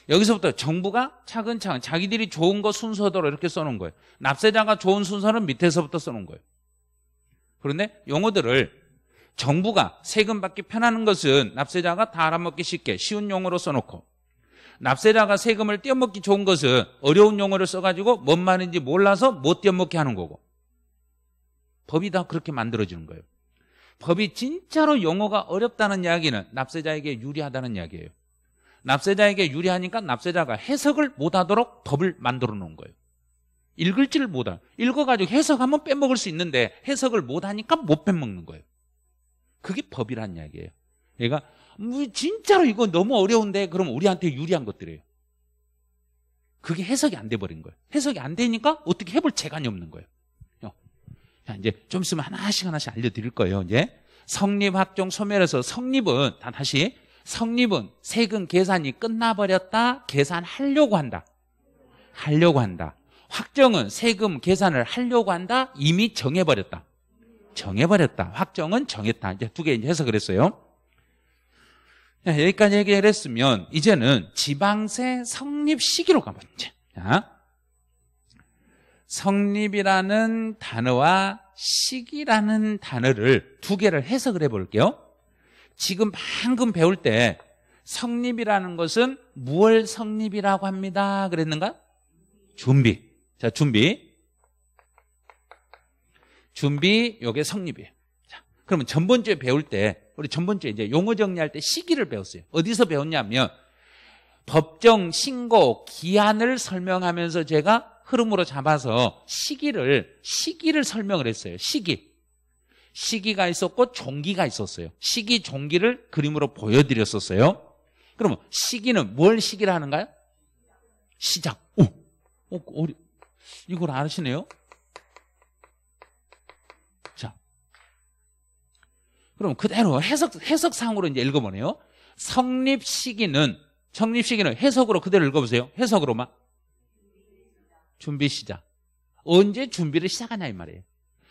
Speaker 1: 여기서부터 정부가 차근차근 자기들이 좋은 거 순서대로 이렇게 써놓은 거예요. 납세자가 좋은 순서는 밑에서부터 써놓은 거예요. 그런데 용어들을 정부가 세금 받기 편한 것은 납세자가 다 알아먹기 쉽게 쉬운 용어로 써놓고 납세자가 세금을 떼어먹기 좋은 것은 어려운 용어를 써가지고 뭔 말인지 몰라서 못 떼어먹게 하는 거고 법이 다 그렇게 만들어지는 거예요 법이 진짜로 용어가 어렵다는 이야기는 납세자에게 유리하다는 이야기예요 납세자에게 유리하니까 납세자가 해석을 못하도록 법을 만들어 놓은 거예요 읽을지를 못알 아 읽어가지고 해석하면 빼먹을 수 있는데 해석을 못하니까 못 빼먹는 거예요 그게 법이라는 이야기예요 얘가 그러니까 뭐 진짜로 이거 너무 어려운데 그럼 우리한테 유리한 것들이에요 그게 해석이 안 돼버린 거예요 해석이 안 되니까 어떻게 해볼 재간이 없는 거예요 어. 자, 이제 좀 있으면 하나씩 하나씩 알려드릴 거예요 이제 성립, 확정, 소멸에서 성립은 단 다시 성립은 세금 계산이 끝나버렸다 계산하려고 한다 하려고 한다 확정은 세금 계산을 하려고 한다? 이미 정해버렸다. 정해버렸다. 확정은 정했다. 이제 두 개 이제 해서 그랬어요. 여기까지 얘기를 했으면 이제는 지방세 성립 시기로 가보자. 자, 성립이라는 단어와 시기라는 단어를 두 개를 해석을 해볼게요. 지금 방금 배울 때 성립이라는 것은 무얼 성립이라고 합니다. 그랬는가? 준비. 자, 준비. 준비, 요게 성립이에요. 자, 그러면 전번주에 배울 때, 우리 전번주에 이제 용어 정리할 때 시기를 배웠어요. 어디서 배웠냐면, 법정, 신고, 기한을 설명하면서 제가 흐름으로 잡아서 시기를, 시기를 설명을 했어요. 시기. 시기가 있었고 종기가 있었어요. 시기, 종기를 그림으로 보여드렸었어요. 그러면 시기는 뭘 시기라 하는가요? 시작. 오, 어, 어려, 이걸 아시네요 자. 그럼 그대로 해석, 해석상으로 이제 읽어보네요. 성립 시기는, 성립 시기는 해석으로 그대로 읽어보세요. 해석으로만. 준비 시작. 언제 준비를 시작하냐, 이 말이에요.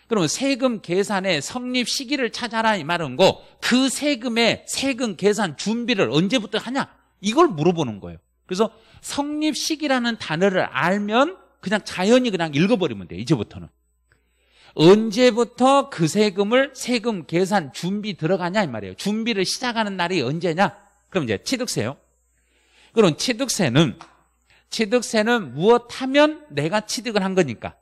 Speaker 1: 그러면 세금 계산의 성립 시기를 찾아라 이 말은 거, 그 세금의 세금 계산 준비를 언제부터 하냐? 이걸 물어보는 거예요. 그래서 성립 시기라는 단어를 알면 그냥 자연히 그냥 읽어버리면 돼 이제부터는. 언제부터 그 세금을 세금 계산 준비 들어가냐 이 말이에요. 준비를 시작하는 날이 언제냐? 그럼 이제 취득세요. 그럼 취득세는 취득세는 무엇하면 내가 취득을 한 거니까.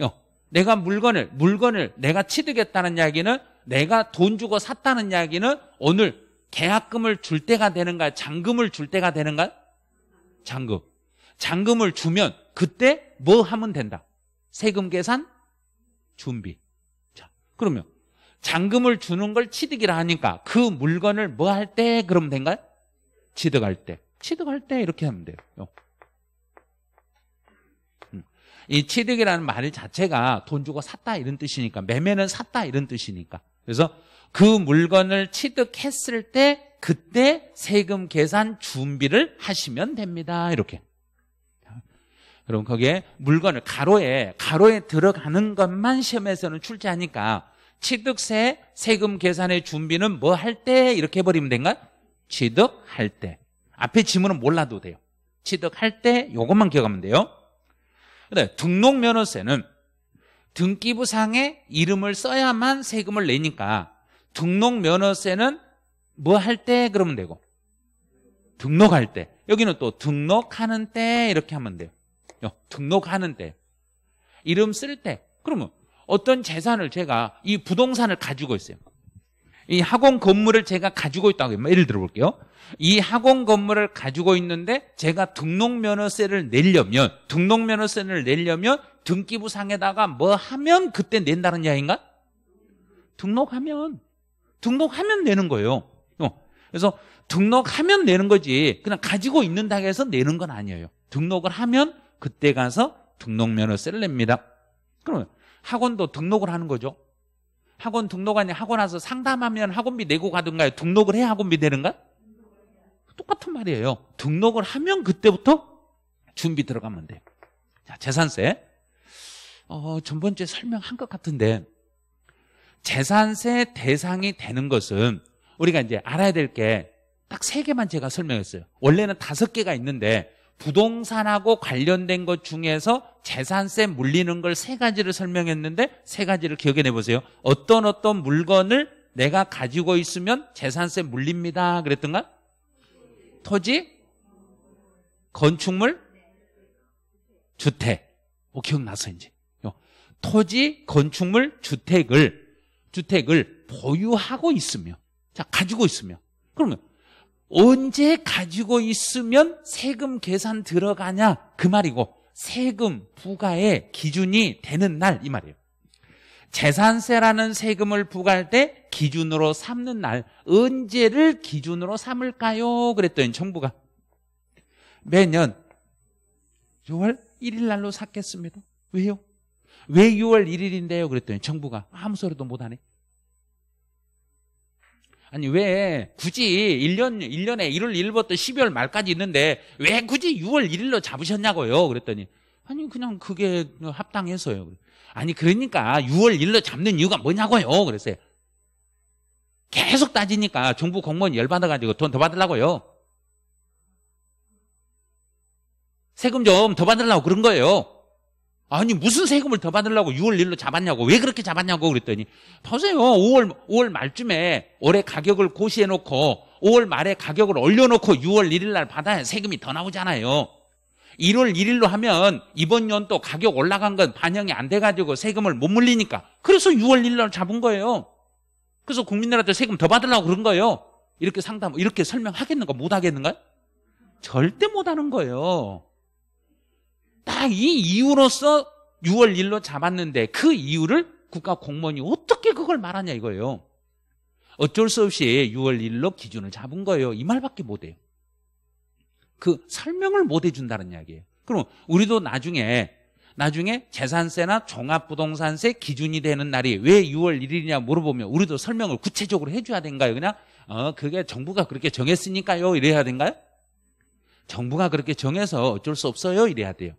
Speaker 1: 어, 내가 물건을 물건을 내가 취득했다는 이야기는 내가 돈 주고 샀다는 이야기는 오늘 계약금을 줄 때가 되는가, 잔금을 줄 때가 되는가? 잔금. 잔금을 주면 그때 뭐 하면 된다? 세금 계산 준비. 자, 그러면 잔금을 주는 걸 취득이라 하니까 그 물건을 뭐 할 때 그러면 된가요? 취득할 때. 취득할 때 이렇게 하면 돼요. 음. 이 취득이라는 말 자체가 돈 주고 샀다 이런 뜻이니까 매매는 샀다 이런 뜻이니까 그래서 그 물건을 취득했을 때 그때 세금 계산 준비를 하시면 됩니다. 이렇게. 여러분 거기에 물건을 가로에 가로에 들어가는 것만 시험에서는 출제하니까 취득세 세금 계산의 준비는 뭐 할 때 이렇게 해버리면 된가? 취득할 때 앞에 지문은 몰라도 돼요 취득할 때 이것만 기억하면 돼요 근데 등록면허세는 등기부상에 이름을 써야만 세금을 내니까 등록면허세는 뭐 할 때 그러면 되고 등록할 때 여기는 또 등록하는 때 이렇게 하면 돼요 어, 등록하는 때, 이름 쓸 때, 그러면 어떤 재산을 제가 이 부동산을 가지고 있어요. 이 학원 건물을 제가 가지고 있다고 해요. 예를 들어볼게요. 이 학원 건물을 가지고 있는데 제가 등록면허세를 내려면 등록면허세를 내려면 등기부상에다가 뭐 하면 그때 낸다는 이야기인가? 등록하면 등록하면 내는 거예요. 어, 그래서 등록하면 내는 거지 그냥 가지고 있는다 해서 내는 건 아니에요. 등록을 하면 그때 가서 등록면허세를 냅니다. 그러면 학원도 등록을 하는 거죠. 학원 등록하니 학원 와서 상담하면 학원비 내고 가든가요? 등록을 해야 학원비 되는가 똑같은 말이에요. 등록을 하면 그때부터 준비 들어가면 돼요. 자, 재산세. 어, 전번주에 설명한 것 같은데 재산세 대상이 되는 것은 우리가 이제 알아야 될 게 딱 세 개만 제가 설명했어요. 원래는 다섯 개가 있는데 부동산하고 관련된 것 중에서 재산세 물리는 걸 세 가지를 설명했는데 세 가지를 기억해 내보세요. 어떤 어떤 물건을 내가 가지고 있으면 재산세 물립니다. 그랬던가? 토지, 건축물, 주택. 뭐 기억나서 이제. 토지, 건축물, 주택을 주택을 보유하고 있으며 자, 가지고 있으며 그러면 언제 가지고 있으면 세금 계산 들어가냐 그 말이고 세금 부과의 기준이 되는 날 이 말이에요. 재산세라는 세금을 부과할 때 기준으로 삼는 날 언제를 기준으로 삼을까요? 그랬더니 정부가 매년 6월 1일 날로 샀겠습니다. 왜요? 왜 6월 1일인데요? 그랬더니 정부가 아무 소리도 못하네. 아니 왜 굳이 1년 1년에 1월 1일부터 12월 말까지 있는데 왜 굳이 6월 1일로 잡으셨냐고요. 그랬더니 아니 그냥 그게 합당해서요. 아니 그러니까 6월 1일로 잡는 이유가 뭐냐고요. 그랬어요. 계속 따지니까 정부 공무원 열받아 가지고 돈 더 받으려고요. 세금 좀 더 받으려고 그런 거예요. 아니 무슨 세금을 더 받으려고 6월 1일로 잡았냐고 왜 그렇게 잡았냐고 그랬더니 보세요 5월 5월 말쯤에 올해 가격을 고시해 놓고 5월 말에 가격을 올려놓고 6월 1일 날 받아야 세금이 더 나오잖아요 1월 1일로 하면 이번 연도 가격 올라간 건 반영이 안 돼가지고 세금을 못 물리니까 그래서 6월 1일 날 잡은 거예요 그래서 국민들한테 세금 더 받으려고 그런 거예요 이렇게 상담 이렇게 설명하겠는가 못하겠는가 절대 못하는 거예요 딱이 이유로서 6월 1로 일 잡았는데 그 이유를 국가 공무원이 어떻게 그걸 말하냐 이거예요. 어쩔 수 없이 6월 1로 일 기준을 잡은 거예요. 이 말밖에 못 해요. 그 설명을 못 해준다는 이야기예요. 그럼 우리도 나중에 나중에 재산세나 종합부동산세 기준이 되는 날이 왜 6월 1일이냐 물어보면 우리도 설명을 구체적으로 해줘야 된가요? 그냥 어 그게 정부가 그렇게 정했으니까요 이래야 된가요? 정부가 그렇게 정해서 어쩔 수 없어요 이래야 돼요.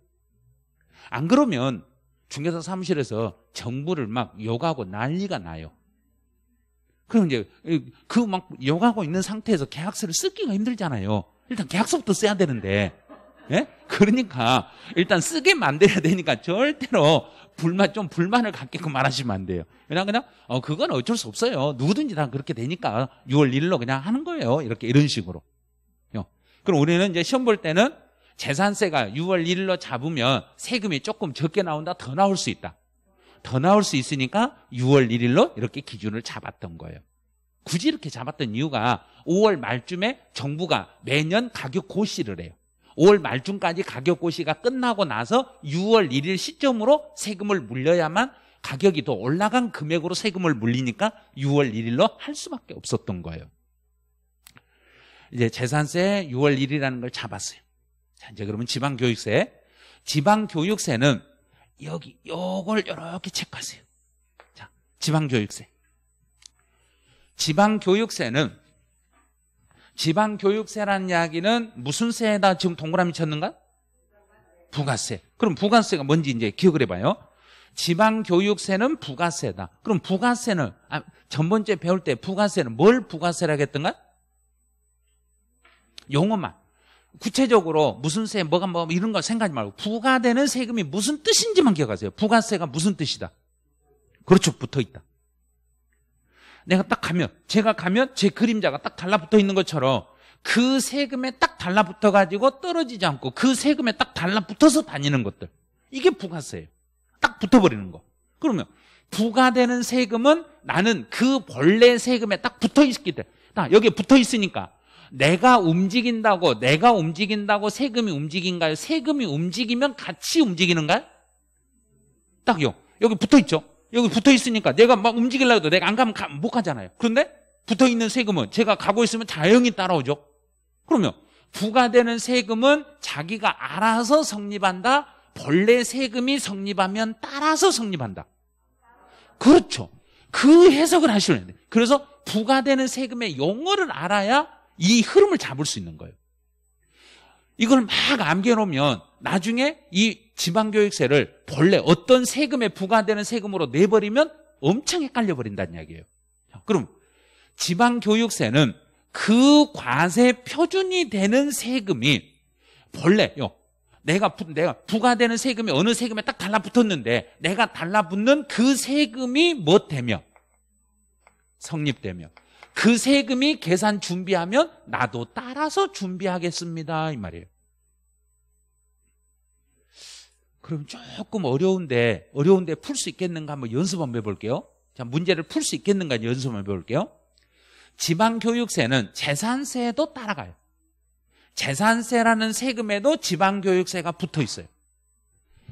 Speaker 1: 안 그러면 중개사 사무실에서 정부를 막 욕하고 난리가 나요. 그럼 이제 그 막 욕하고 있는 상태에서 계약서를 쓰기가 힘들잖아요. 일단 계약서부터 써야 되는데. 예? 그러니까 일단 쓰게 만들어야 되니까 절대로 불만 좀 불만을 갖게끔 말하시면 안 돼요. 그냥 그냥 어 그건 어쩔 수 없어요. 누구든지 다 그렇게 되니까 6월 1일로 그냥 하는 거예요. 이렇게 이런 식으로. 그럼 우리는 이제 시험 볼 때는 재산세가 6월 1일로 잡으면 세금이 조금 적게 나온다 더 나올 수 있다 더 나올 수 있으니까 6월 1일로 이렇게 기준을 잡았던 거예요 굳이 이렇게 잡았던 이유가 5월 말쯤에 정부가 매년 가격 고시를 해요 5월 말쯤까지 가격 고시가 끝나고 나서 6월 1일 시점으로 세금을 물려야만 가격이 더 올라간 금액으로 세금을 물리니까 6월 1일로 할 수밖에 없었던 거예요. 이제 재산세 6월 1일이라는 걸 잡았어요. 자, 이제 그러면 지방교육세. 지방교육세는 여기, 요걸 이렇게 체크하세요. 자, 지방교육세. 지방교육세는 지방교육세라는 이야기는 무슨 세에다 지금 동그라미 쳤는가? 부가세. 그럼 부가세가 뭔지 이제 기억을 해봐요. 지방교육세는 부가세다. 그럼 부가세는 아, 전번째 배울 때 부가세는 뭘부가세라 했던가? 용어만. 구체적으로 무슨 세, 뭐가 뭐 이런 걸 생각하지 말고 부과되는 세금이 무슨 뜻인지만 기억하세요. 부가세가 무슨 뜻이다. 그렇죠. 붙어 있다. 내가 딱 가면 제가 가면 제 그림자가 딱 달라붙어 있는 것처럼 그 세금에 딱 달라붙어 가지고 떨어지지 않고 그 세금에 딱 달라붙어서 다니는 것들. 이게 부가세예요. 딱 붙어 버리는 거. 그러면 부과되는 세금은 나는 그 본래 세금에 딱 붙어 있기 때문에 여기에 붙어 있으니까 내가 움직인다고 내가 움직인다고 세금이 움직인가요? 세금이 움직이면 같이 움직이는가요? 딱요. 여기 붙어 있죠. 여기 붙어 있으니까 내가 막 움직이려고 해도 내가 안 가면 가, 못 가잖아요. 그런데 붙어 있는 세금은 제가 가고 있으면 자연히 따라오죠. 그러면 부과되는 세금은 자기가 알아서 성립한다. 본래 세금이 성립하면 따라서 성립한다. 그렇죠. 그 해석을 하시려는데. 그래서 부과되는 세금의 용어를 알아야 이 흐름을 잡을 수 있는 거예요. 이걸 막 암겨놓으면 나중에 이 지방교육세를 본래 어떤 세금에 부과되는 세금으로 내버리면 엄청 헷갈려 버린다는 이야기예요. 그럼 지방교육세는 그 과세 표준이 되는 세금이 본래요. 내가 부, 내가 부과되는 세금이 어느 세금에 딱 달라붙었는데 내가 달라붙는 그 세금이 뭐 되며 성립되며 그 세금이 계산 준비하면 나도 따라서 준비하겠습니다. 이 말이에요. 그럼 조금 어려운데, 어려운데 풀 수 있겠는가 한번 연습 한번 해볼게요. 자, 문제를 풀 수 있겠는가 연습 한번 해볼게요. 지방교육세는 재산세도 따라가요. 재산세라는 세금에도 지방교육세가 붙어 있어요.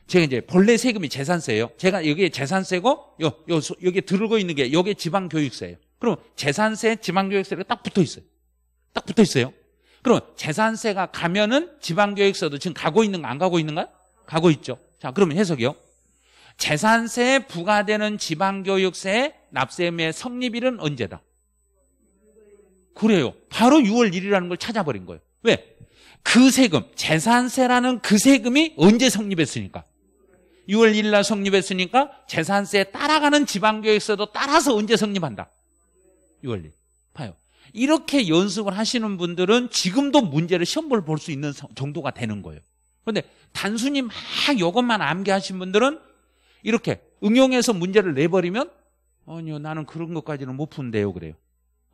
Speaker 1: 제가 이제 본래 세금이 재산세예요. 제가 여기에 재산세고, 요, 요, 여기에 들고 있는 게, 요게 지방교육세예요. 그럼 재산세, 지방교육세가 딱 붙어 있어요. 딱 붙어 있어요. 그럼 재산세가 가면은 지방교육세도 지금 가고 있는가 안 가고 있는가? 가고 있죠. 자, 그러면 해석이요. 재산세에 부과되는 지방교육세 납세의 성립일은 언제다? 그래요. 바로 6월 1일이라는 걸 찾아버린 거예요. 왜? 그 세금, 재산세라는 그 세금이 언제 성립했으니까? 6월 1일 날 성립했으니까 재산세에 따라가는 지방교육세도 따라서 언제 성립한다? 원리 파요. 이렇게 연습을 하시는 분들은 지금도 문제를 시험 볼 수 있는 정도가 되는 거예요. 그런데 단순히 막 이것만 암기하신 분들은 이렇게 응용해서 문제를 내버리면 아니요 나는 그런 것까지는 못 푼대요 그래요.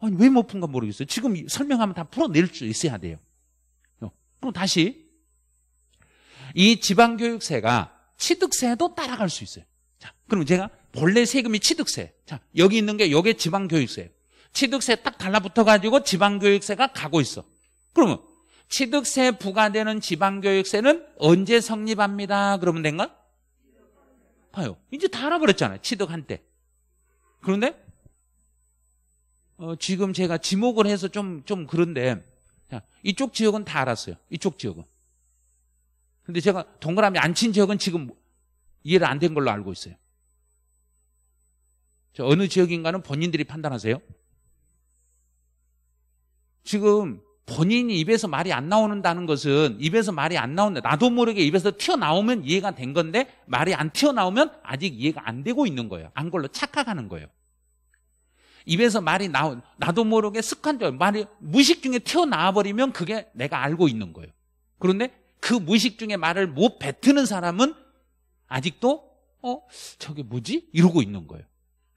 Speaker 1: 아니 왜 못 푼가 모르겠어요. 지금 설명하면 다 풀어낼 수 있어야 돼요. 어, 그럼 다시 이 지방교육세가 취득세도 따라갈 수 있어요. 자, 그럼 제가 본래 세금이 취득세. 자, 여기 있는 게 이게 지방교육세예요. 취득세 딱 달라붙어가지고 지방교육세가 가고 있어. 그러면 취득세 부과되는 지방교육세는 언제 성립합니다. 그러면 된가? 봐요. 이제 다 알아버렸잖아요. 취득한 때. 그런데 어, 지금 제가 지목을 해서 좀, 좀 그런데 자, 이쪽 지역은 다 알았어요. 이쪽 지역은. 근데 제가 동그라미 안 친 지역은 지금 이해를 안 된 걸로 알고 있어요. 저 어느 지역인가는 본인들이 판단하세요. 지금 본인이 입에서 말이 안 나오는다는 것은 입에서 말이 안 나온다. 나도 모르게 입에서 튀어나오면 이해가 된 건데 말이 안 튀어나오면 아직 이해가 안 되고 있는 거예요. 안 걸로 착각하는 거예요. 입에서 말이 나온 나도 모르게 습관적으로 말이 무식 중에 튀어나와 버리면 그게 내가 알고 있는 거예요. 그런데 그 무식 중에 말을 못 뱉는 사람은 아직도 어 저게 뭐지 이러고 있는 거예요.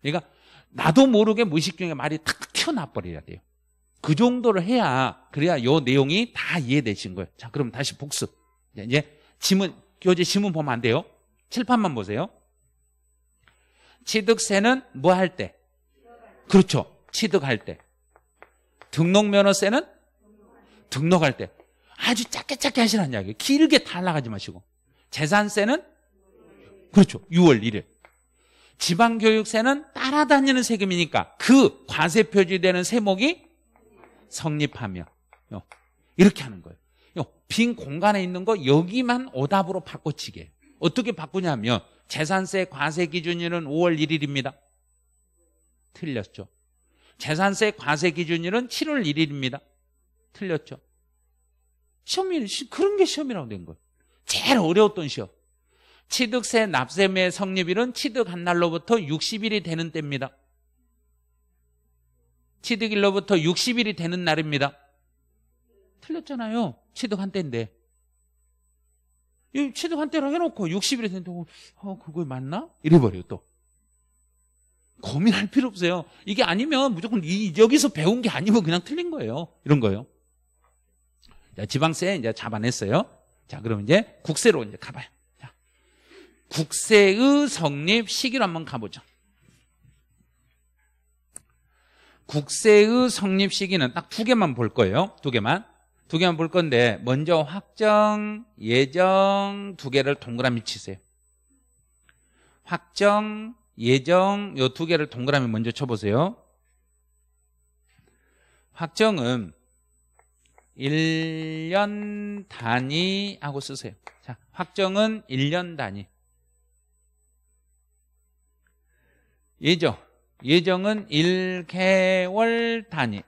Speaker 1: 그러니까 나도 모르게 무식 중에 말이 탁 튀어나 와 버려야 돼요. 그 정도를 해야 그래야 요 내용이 다 이해되신 거예요. 자, 그럼 다시 복습. 예, 예. 이제 지문 교재 지문 보면 안 돼요. 칠판만 보세요. 취득세는 뭐 할 때? 그렇죠. 취득할 때. 등록면허세는 등록할 때. 아주 짧게 짧게 하시라는 이야기. 예요 길게 달라가지 마시고. 재산세는 그렇죠. 6월 1일. 지방교육세는 따라다니는 세금이니까 그 과세 표지되는 세목이 성립하며 이렇게 하는 거예요. 빈 공간에 있는 거 여기만 오답으로 바꿔치게. 어떻게 바꾸냐면 재산세 과세 기준일은 5월 1일입니다. 틀렸죠. 재산세 과세 기준일은 7월 1일입니다. 틀렸죠. 시험이 그런 게 시험이라고 된 거예요. 제일 어려웠던 시험. 취득세 납세매 성립일은 취득한 날로부터 60일이 되는 때입니다. 취득일로부터 60일이 되는 날입니다. 틀렸잖아요. 취득 한때인데. 취득 한때로 해놓고 60일이 된는데 어, 그거 맞나? 이래버려요, 또. 고민할 필요 없어요. 이게 아니면 무조건 이, 여기서 배운 게아니면 그냥 틀린 거예요. 이런 거예요. 자, 지방세 이제 잡아냈어요. 자, 그럼 이제 국세로 이제 가봐요. 자, 국세의 성립 시기로 한번 가보죠. 국세의 성립 시기는 딱 두 개만 볼 거예요. 두 개만. 두 개만 볼 건데 먼저 확정, 예정 두 개를 동그라미 치세요. 확정, 예정 요 두 개를 동그라미 먼저 쳐보세요. 확정은 1년 단위 하고 쓰세요. 자, 확정은 1년 단위. 예정. 예정은 1개월 단위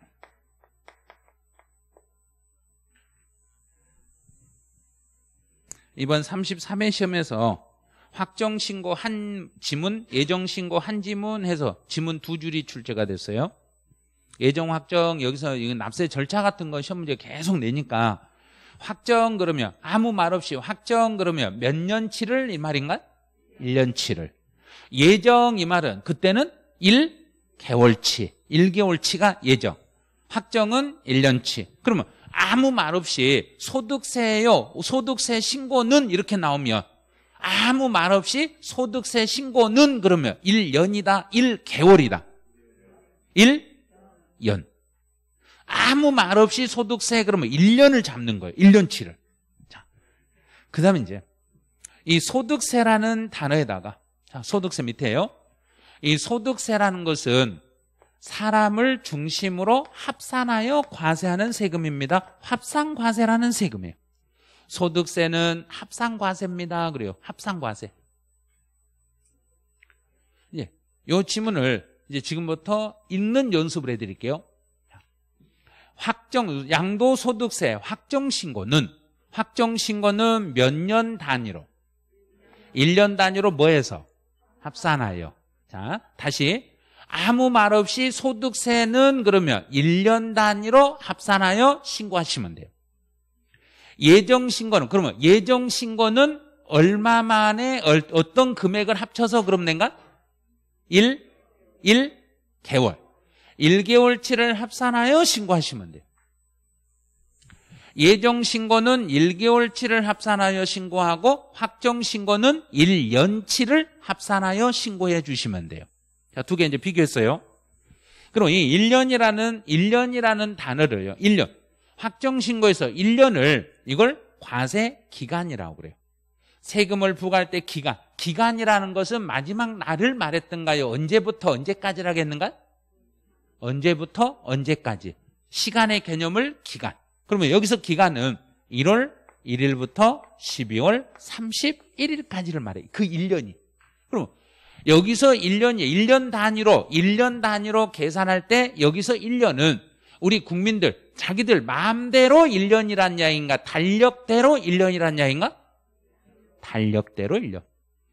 Speaker 1: 이번 33회 시험에서 확정 신고 한 지문, 예정 신고 한 지문 해서 지문 두 줄이 출제가 됐어요. 예정 확정 여기서 납세 절차 같은 거 시험 문제 계속 내니까 확정 그러면 아무 말 없이 확정 그러면 몇 년치를 이 말인가? 1년치를. 예정 이 말은 그때는 1개월치, 1개월치가 예정. 확정은 1년치. 그러면 아무 말 없이 소득세요, 소득세 신고는 이렇게 나오면 아무 말 없이 소득세 신고는 그러면 1년이다, 1개월이다. 1년. 아무 말 없이 소득세 그러면 1년을 잡는 거예요. 1년치를. 자. 그 다음에 이제 이 소득세라는 단어에다가 자, 소득세 밑에요. 이 소득세라는 것은 사람을 중심으로 합산하여 과세하는 세금입니다. 합산과세라는 세금이에요. 소득세는 합산과세입니다. 그래요. 합산과세. 예. 요 지문을 이제 지금부터 읽는 연습을 해드릴게요. 확정, 양도소득세 확정신고는, 확정신고는 몇 년 단위로? 1년 단위로 뭐해서? 합산하여. 자, 다시. 아무 말 없이 소득세는 그러면 1년 단위로 합산하여 신고하시면 돼요. 예정 신고는 그러면 예정 신고는 얼마 만에 어떤 금액을 합쳐서 그럼 낸가? 1 1개월. 1개월치를 합산하여 신고하시면 돼요. 예정 신고는 1개월치를 합산하여 신고하고 확정 신고는 1년치를 합산하여 신고해 주시면 돼요. 자, 두 개 이제 비교했어요. 그럼 이 1년이라는 1년이라는 단어를요. 1년. 확정 신고에서 1년을 이걸 과세 기간이라고 그래요. 세금을 부과할 때 기간. 기간이라는 것은 마지막 날을 말했던가요? 언제부터 언제까지라했는가 언제부터 언제까지. 시간의 개념을 기간. 그러면 여기서 기간은 1월 1일부터 12월 31일까지를 말해. 그 1년이. 그럼 여기서 1년이 1년 단위로 1년 단위로 계산할 때 여기서 1년은 우리 국민들 자기들 마음대로 1년이란 야인가 달력대로 1년이란 야인가? 달력대로 1년.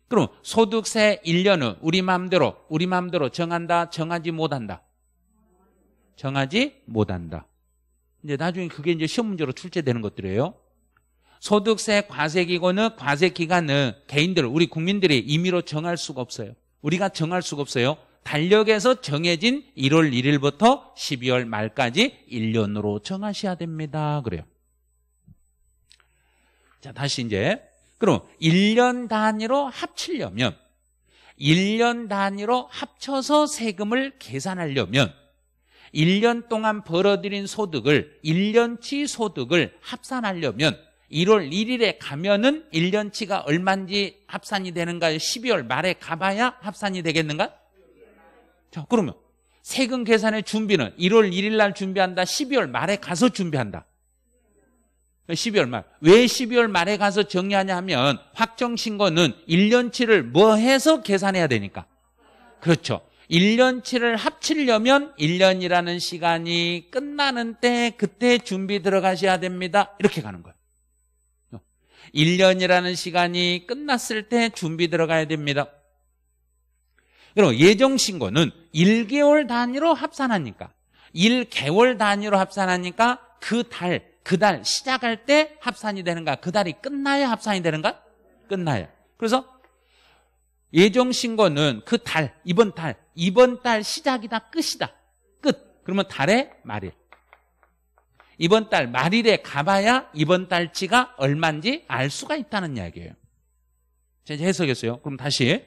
Speaker 1: 그럼 소득세 1년은 우리 마음대로 우리 마음대로 정한다 정하지 못한다. 정하지 못한다. 이제 나중에 그게 이제 시험 문제로 출제되는 것들이에요. 소득세, 과세기관은 과세기간은 개인들, 우리 국민들이 임의로 정할 수가 없어요. 우리가 정할 수가 없어요. 달력에서 정해진 1월 1일부터 12월 말까지 1년으로 정하셔야 됩니다. 그래요. 자, 다시 이제. 그럼 1년 단위로 합치려면, 1년 단위로 합쳐서 세금을 계산하려면, 1년 동안 벌어들인 소득을 1년치 소득을 합산하려면 1월 1일에 가면은 1년치가 얼마인지 합산이 되는가요? 12월 말에 가봐야 합산이 되겠는가? 자, 그러면 세금 계산의 준비는 1월 1일 날 준비한다. 12월 말에 가서 준비한다. 12월 말. 왜 12월 말에 가서 정리하냐 하면 확정 신고는 1년치를 뭐 해서 계산해야 되니까. 그렇죠. 1년치를 합치려면 1년이라는 시간이 끝나는 때 그때 준비 들어가셔야 됩니다. 이렇게 가는 거예요. 1년이라는 시간이 끝났을 때 준비 들어가야 됩니다. 그럼 예정신고는 1개월 단위로 합산하니까 1개월 단위로 합산하니까 그 달, 그 달 시작할 때 합산이 되는가? 그 달이 끝나야 합산이 되는가? 끝나야. 그래서 예정신고는그 달, 이번 달, 이번 달 시작이다, 끝이다. 끝. 그러면 달의 말일. 이번 달 말일에 가봐야 이번 달치가 얼만지 알 수가 있다는 이야기예요. 이제 해석했어요. 그럼 다시.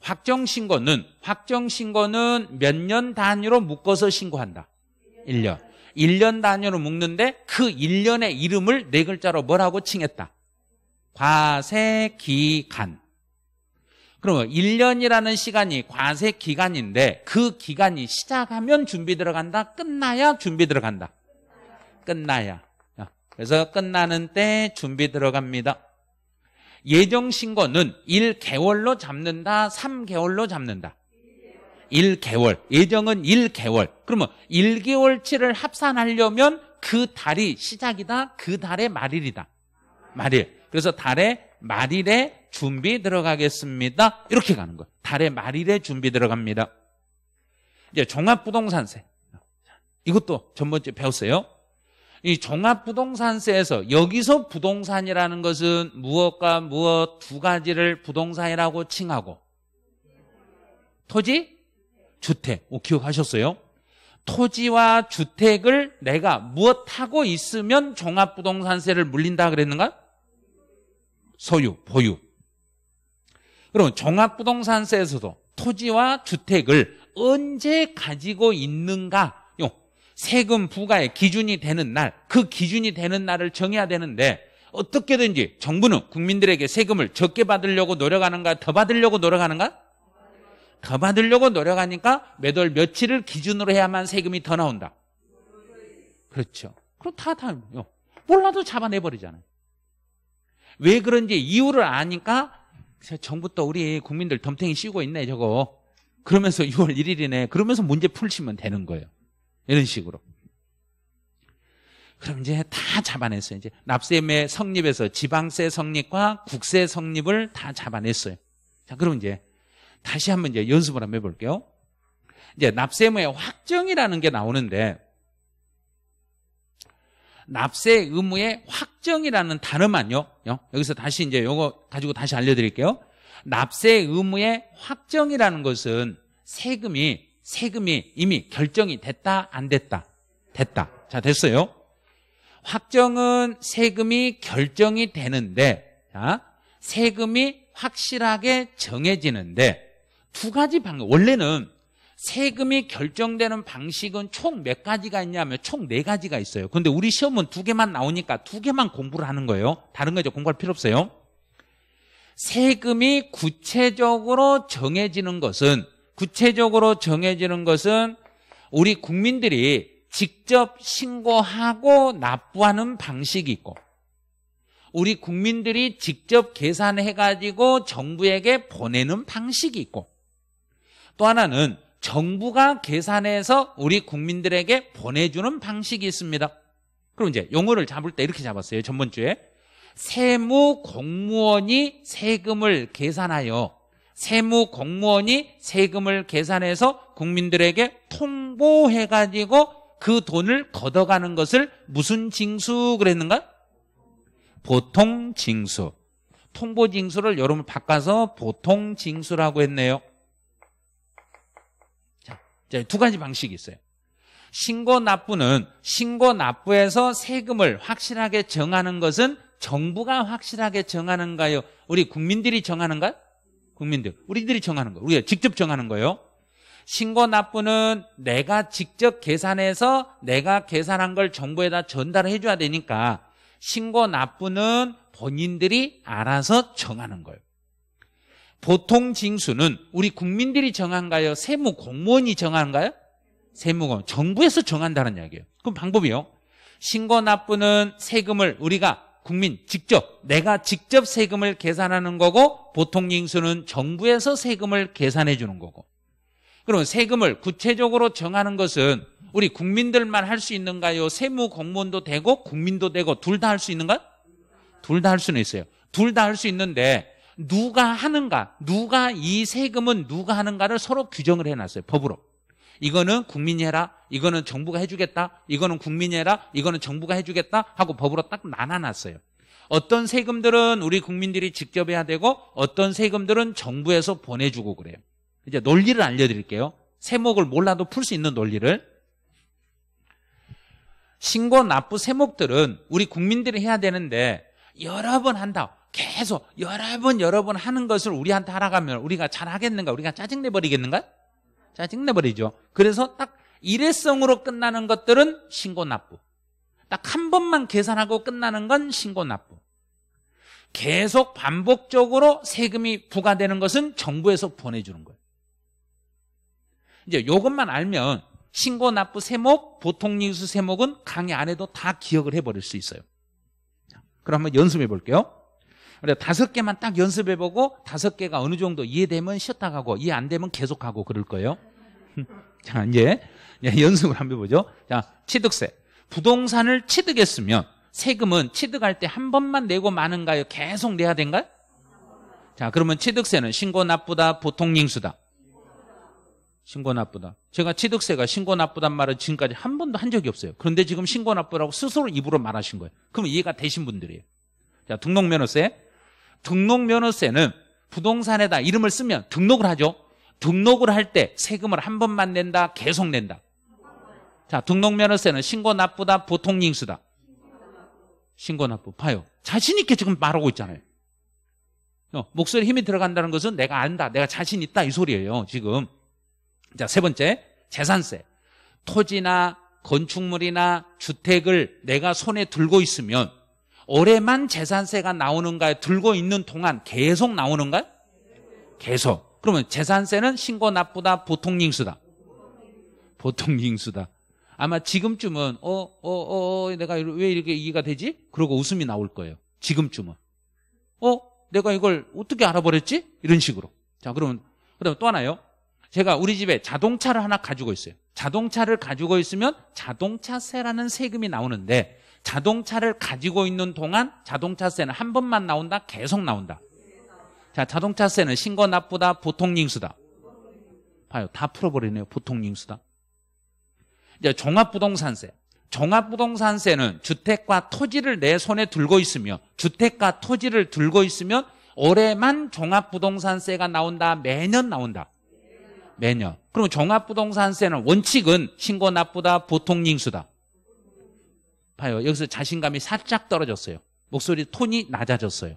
Speaker 1: 확정신고는 확정신고는 몇 년 단위로 묶어서 신고한다. 1년. 1년 단위로 묶는데 그 1년의 이름을 네 글자로 뭐라고 칭했다. 과세기간. 그러면 1년이라는 시간이 과세기간인데 그 기간이 시작하면 준비 들어간다? 끝나야 준비 들어간다? 끝나야. 어, 그래서 끝나는 때 준비 들어갑니다. 예정 신고는 1개월로 잡는다? 3개월로 잡는다? 1개월. 예정은 1개월. 그러면 1개월치를 합산하려면 그 달이 시작이다? 그 달의 말일이다? 말일. 그래서 달에 말일에 준비 들어가겠습니다. 이렇게 가는 거예요. 달에 말일에 준비 들어갑니다. 이제 종합부동산세. 이것도 전번째 배웠어요. 이 종합부동산세에서 여기서 부동산이라는 것은 무엇과 무엇 두 가지를 부동산이라고 칭하고 토지, 주택. 오, 기억하셨어요? 토지와 주택을 내가 무엇하고 있으면 종합부동산세를 물린다 그랬는가? 소유, 보유. 그럼 종합부동산세에서도 토지와 주택을 언제 가지고 있는가? 요 세금 부과의 기준이 되는 날, 그 기준이 되는 날을 정해야 되는데 어떻게든지 정부는 국민들에게 세금을 적게 받으려고 노력하는가, 더 받으려고 노력하는가? 더 받으려고 노력하니까 매달 며칠을 기준으로 해야만 세금이 더 나온다. 그렇죠. 그럼 다 다요. 몰라도 잡아내버리잖아요. 왜 그런지 이유를 아니까 정부또 우리 국민들 덤탱이 씌우고 있네 저거 그러면서 6월 1일이네 그러면서 문제 풀시면 되는 거예요 이런 식으로 그럼 이제 다 잡아냈어요 이제 납세의 성립에서 지방세 성립과 국세 성립을 다 잡아냈어요 자 그럼 이제 다시 한번 이제 연습을 한번 해볼게요 이제 납세의 확정이라는 게 나오는데 납세 의무의 확정이라는 단어만요. 여기서 다시 이제 요거 가지고 다시 알려드릴게요. 납세 의무의 확정이라는 것은 세금이 세금이 이미 결정이 됐다 안 됐다 됐다 자 됐어요 확정은 세금이 결정이 되는데 자, 세금이 확실하게 정해지는데 두 가지 방법 원래는 세금이 결정되는 방식은 총 몇 가지가 있냐면 총 네 가지가 있어요. 근데 우리 시험은 두 개만 나오니까 두 개만 공부를 하는 거예요. 다른 거 이제 공부할 필요 없어요. 세금이 구체적으로 정해지는 것은 구체적으로 정해지는 것은 우리 국민들이 직접 신고하고 납부하는 방식이 있고 우리 국민들이 직접 계산해 가지고 정부에게 보내는 방식이 있고 또 하나는 정부가 계산해서 우리 국민들에게 보내주는 방식이 있습니다. 그럼 이제 용어를 잡을 때 이렇게 잡았어요. 전번 주에 세무 공무원이 세금을 계산하여 세무 공무원이 세금을 계산해서 국민들에게 통보해 가지고 그 돈을 걷어가는 것을 무슨 징수 그랬는가? 보통 징수. 통보 징수를 여러분 바꿔서 보통 징수라고 했네요. 두 가지 방식이 있어요. 신고 납부는 신고 납부에서 세금을 확실하게 정하는 것은 정부가 확실하게 정하는가요? 우리 국민들이 정하는가요? 국민들, 우리들이 정하는 거예요. 우리가 직접 정하는 거예요. 신고 납부는 내가 직접 계산해서 내가 계산한 걸 정부에다 전달을 해줘야 되니까 신고 납부는 본인들이 알아서 정하는 거예요. 보통 징수는 우리 국민들이 정한가요? 세무 공무원이 정한가요? 세무공무원. 정부에서 정한다는 이야기예요. 그럼 방법이요. 신고 납부는 세금을 우리가 국민 직접 내가 직접 세금을 계산하는 거고 보통 징수는 정부에서 세금을 계산해 주는 거고. 그럼 세금을 구체적으로 정하는 것은 우리 국민들만 할 수 있는가요? 세무 공무원도 되고 국민도 되고 둘 다 할 수 있는가? 둘다 할 수는 있어요. 둘 다 할 수 있는데 누가 하는가, 누가 이 세금은 누가 하는가를 서로 규정을 해놨어요. 법으로. 이거는 국민이 해라, 이거는 정부가 해주겠다, 이거는 국민이 해라, 이거는 정부가 해주겠다 하고 법으로 딱 나눠놨어요. 어떤 세금들은 우리 국민들이 직접 해야 되고 어떤 세금들은 정부에서 보내주고 그래요. 이제 논리를 알려드릴게요. 세목을 몰라도 풀 수 있는 논리를. 신고 납부 세목들은 우리 국민들이 해야 되는데 여러 번 한다. 계속 여러 번 여러 번 하는 것을 우리한테 하라가면 우리가 잘하겠는가? 우리가 짜증내버리겠는가? 짜증내버리죠. 그래서 딱 일회성으로 끝나는 것들은 신고 납부. 딱 한 번만 계산하고 끝나는 건 신고 납부. 계속 반복적으로 세금이 부과되는 것은 정부에서 보내주는 거예요. 이제 이것만 알면 신고 납부 세목, 보통 징수 세목은 강의 안에도 다 기억을 해버릴 수 있어요. 그럼 한번 연습해 볼게요. 그래서 다섯 개만 딱 연습해보고 다섯 개가 어느 정도 이해되면 쉬었다 가고 이해 안 되면 계속 하고 그럴 거예요. 자, 이제 예, 연습을 한번 해보죠. 자, 취득세. 부동산을 취득했으면 세금은 취득할 때 한 번만 내고 마는가요? 계속 내야 된가요? 자, 그러면 취득세는 신고 납부다, 보통 징수다. 신고 납부다. 제가 취득세가 신고 납부단 말은 지금까지 한 번도 한 적이 없어요. 그런데 지금 신고 납부라고 스스로 입으로 말하신 거예요. 그럼 이해가 되신 분들이에요. 자, 등록면허세. 등록면허세는 부동산에다 이름을 쓰면 등록을 하죠. 등록을 할 때 세금을 한 번만 낸다, 계속 낸다. 자, 등록면허세는 신고 납부다, 보통 징수다. 신고 납부, 봐요. 자신 있게 지금 말하고 있잖아요. 어, 목소리 힘이 들어간다는 것은 내가 안다, 내가 자신 있다 이 소리예요, 지금. 자, 세 번째, 재산세. 토지나 건축물이나 주택을 내가 손에 들고 있으면 올해만 재산세가 나오는가요? 들고 있는 동안 계속 나오는가요? 계속. 그러면 재산세는 신고 납부다, 보통 징수다. 보통 징수다. 아마 지금쯤은 어, 어, 어, 어, 내가 왜 이렇게 이해가 되지? 그러고 웃음이 나올 거예요. 지금쯤은. 어, 내가 이걸 어떻게 알아버렸지? 이런 식으로. 자, 그러면 그다음 또 하나요. 제가 우리 집에 자동차를 하나 가지고 있어요. 자동차를 가지고 있으면 자동차세라는 세금이 나오는데 자동차를 가지고 있는 동안 자동차세는 한 번만 나온다? 계속 나온다. 자, 자동차세는 신고 납부다, 보통 징수다 봐요. 다 풀어버리네요. 보통 징수다 이제 종합부동산세. 종합부동산세는 주택과 토지를 내 손에 들고 있으며 주택과 토지를 들고 있으면 올해만 종합부동산세가 나온다. 매년 나온다. 매년. 그럼 종합부동산세는 원칙은 신고 납부다, 보통 징수다 봐요. 여기서 자신감이 살짝 떨어졌어요. 목소리 톤이 낮아졌어요.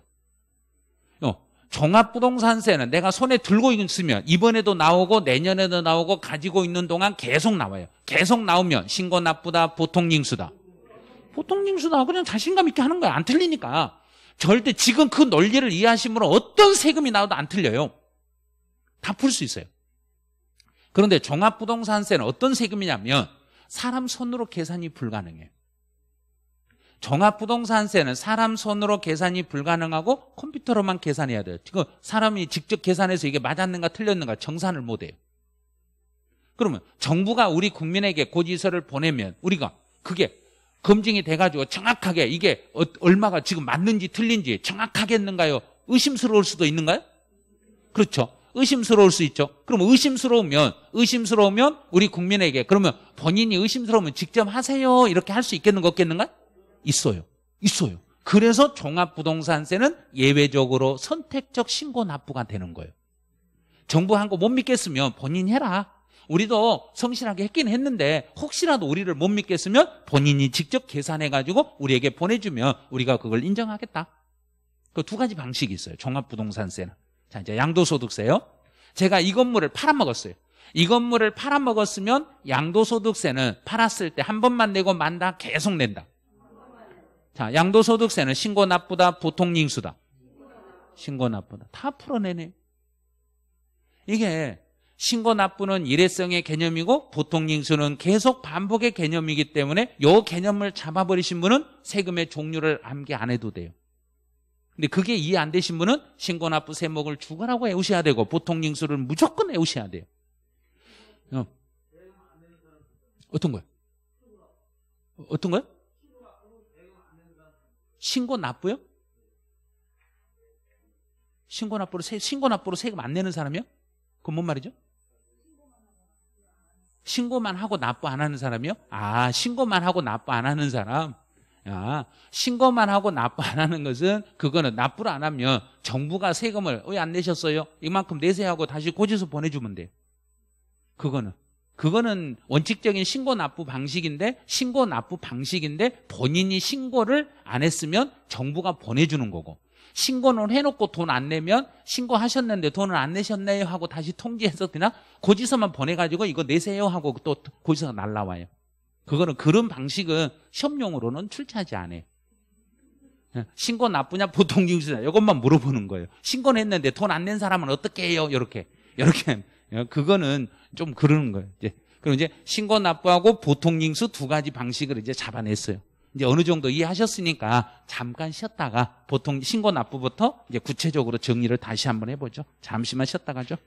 Speaker 1: 어, 종합부동산세는 내가 손에 들고 있으면 이번에도 나오고 내년에도 나오고 가지고 있는 동안 계속 나와요. 계속 나오면 신고 나쁘다, 보통 징수다. 보통 징수다. 그냥 자신감 있게 하는 거야. 안 틀리니까. 절대 지금 그 논리를 이해하시므로 어떤 세금이 나와도 안 틀려요. 다 풀 수 있어요. 그런데 종합부동산세는 어떤 세금이냐면 사람 손으로 계산이 불가능해요. 종합부동산세는 사람 손으로 계산이 불가능하고 컴퓨터로만 계산해야 돼요. 지금 사람이 직접 계산해서 이게 맞았는가 틀렸는가 정산을 못해요. 그러면 정부가 우리 국민에게 고지서를 보내면 우리가 그게 검증이 돼가지고 정확하게 이게 어, 얼마가 지금 맞는지 틀린지 정확하겠는가요? 의심스러울 수도 있는가요? 그렇죠. 의심스러울 수 있죠. 그럼 의심스러우면 의심스러우면 우리 국민에게 그러면 본인이 의심스러우면 직접 하세요 이렇게 할 수 있겠는 가 없겠는가? 있어요. 있어요. 그래서 종합부동산세는 예외적으로 선택적 신고 납부가 되는 거예요. 정부 한 거 못 믿겠으면 본인 해라. 우리도 성실하게 했긴 했는데 혹시라도 우리를 못 믿겠으면 본인이 직접 계산해가지고 우리에게 보내주면 우리가 그걸 인정하겠다. 그 두 가지 방식이 있어요. 종합부동산세는. 자, 이제 양도소득세요. 제가 이 건물을 팔아먹었어요. 이 건물을 팔아먹었으면 양도소득세는 팔았을 때 한 번만 내고 만다 계속 낸다. 자, 양도소득세는 신고 납부다, 보통 징수다 신고 납부다. 다 풀어내네. 이게 신고 납부는 일회성의 개념이고 보통 징수는 계속 반복의 개념이기 때문에 요 개념을 잡아버리신 분은 세금의 종류를 암기 안 해도 돼요. 근데 그게 이해 안 되신 분은 신고 납부 세목을 죽어라고 외우셔야 되고 보통 징수를 무조건 외우셔야 돼요. 어. 어떤 거요? 어떤 거요? 신고 납부요? 신고 납부로 세, 신고 납부로 세금 안 내는 사람이요? 그건 뭔 말이죠? 신고만 하고 납부 안 하는 사람이요? 아, 신고만 하고 납부 안 하는 사람. 아, 신고만 하고 납부 안 하는 것은 그거는 납부를 안 하면 정부가 세금을 왜 안 내셨어요? 이만큼 내세요 하고 다시 고지서 보내주면 돼요. 그거는. 그거는 원칙적인 신고 납부 방식인데 신고 납부 방식인데 본인이 신고를 안 했으면 정부가 보내주는 거고 신고는 해놓고 돈 안 내면 신고하셨는데 돈을 안 내셨네요 하고 다시 통지해서 그냥 고지서만 보내가지고 이거 내세요 하고 또 고지서가 날라와요 그거는 그런 방식은 시험용으로는 출제하지 않아요 예, 신고 나쁘냐 보통 기준이냐 이것만 물어보는 거예요 신고는 했는데 돈 안 낸 사람은 어떻게 해요 이렇게 이렇게 어, 그거는 좀 그러는 거예요. 이제 그럼 이제 신고 납부하고 보통 징수 두 가지 방식을 이제 잡아냈어요. 이제 어느 정도 이해하셨으니까 잠깐 쉬었다가 보통 신고 납부부터 이제 구체적으로 정리를 다시 한번 해보죠. 잠시만 쉬었다가죠.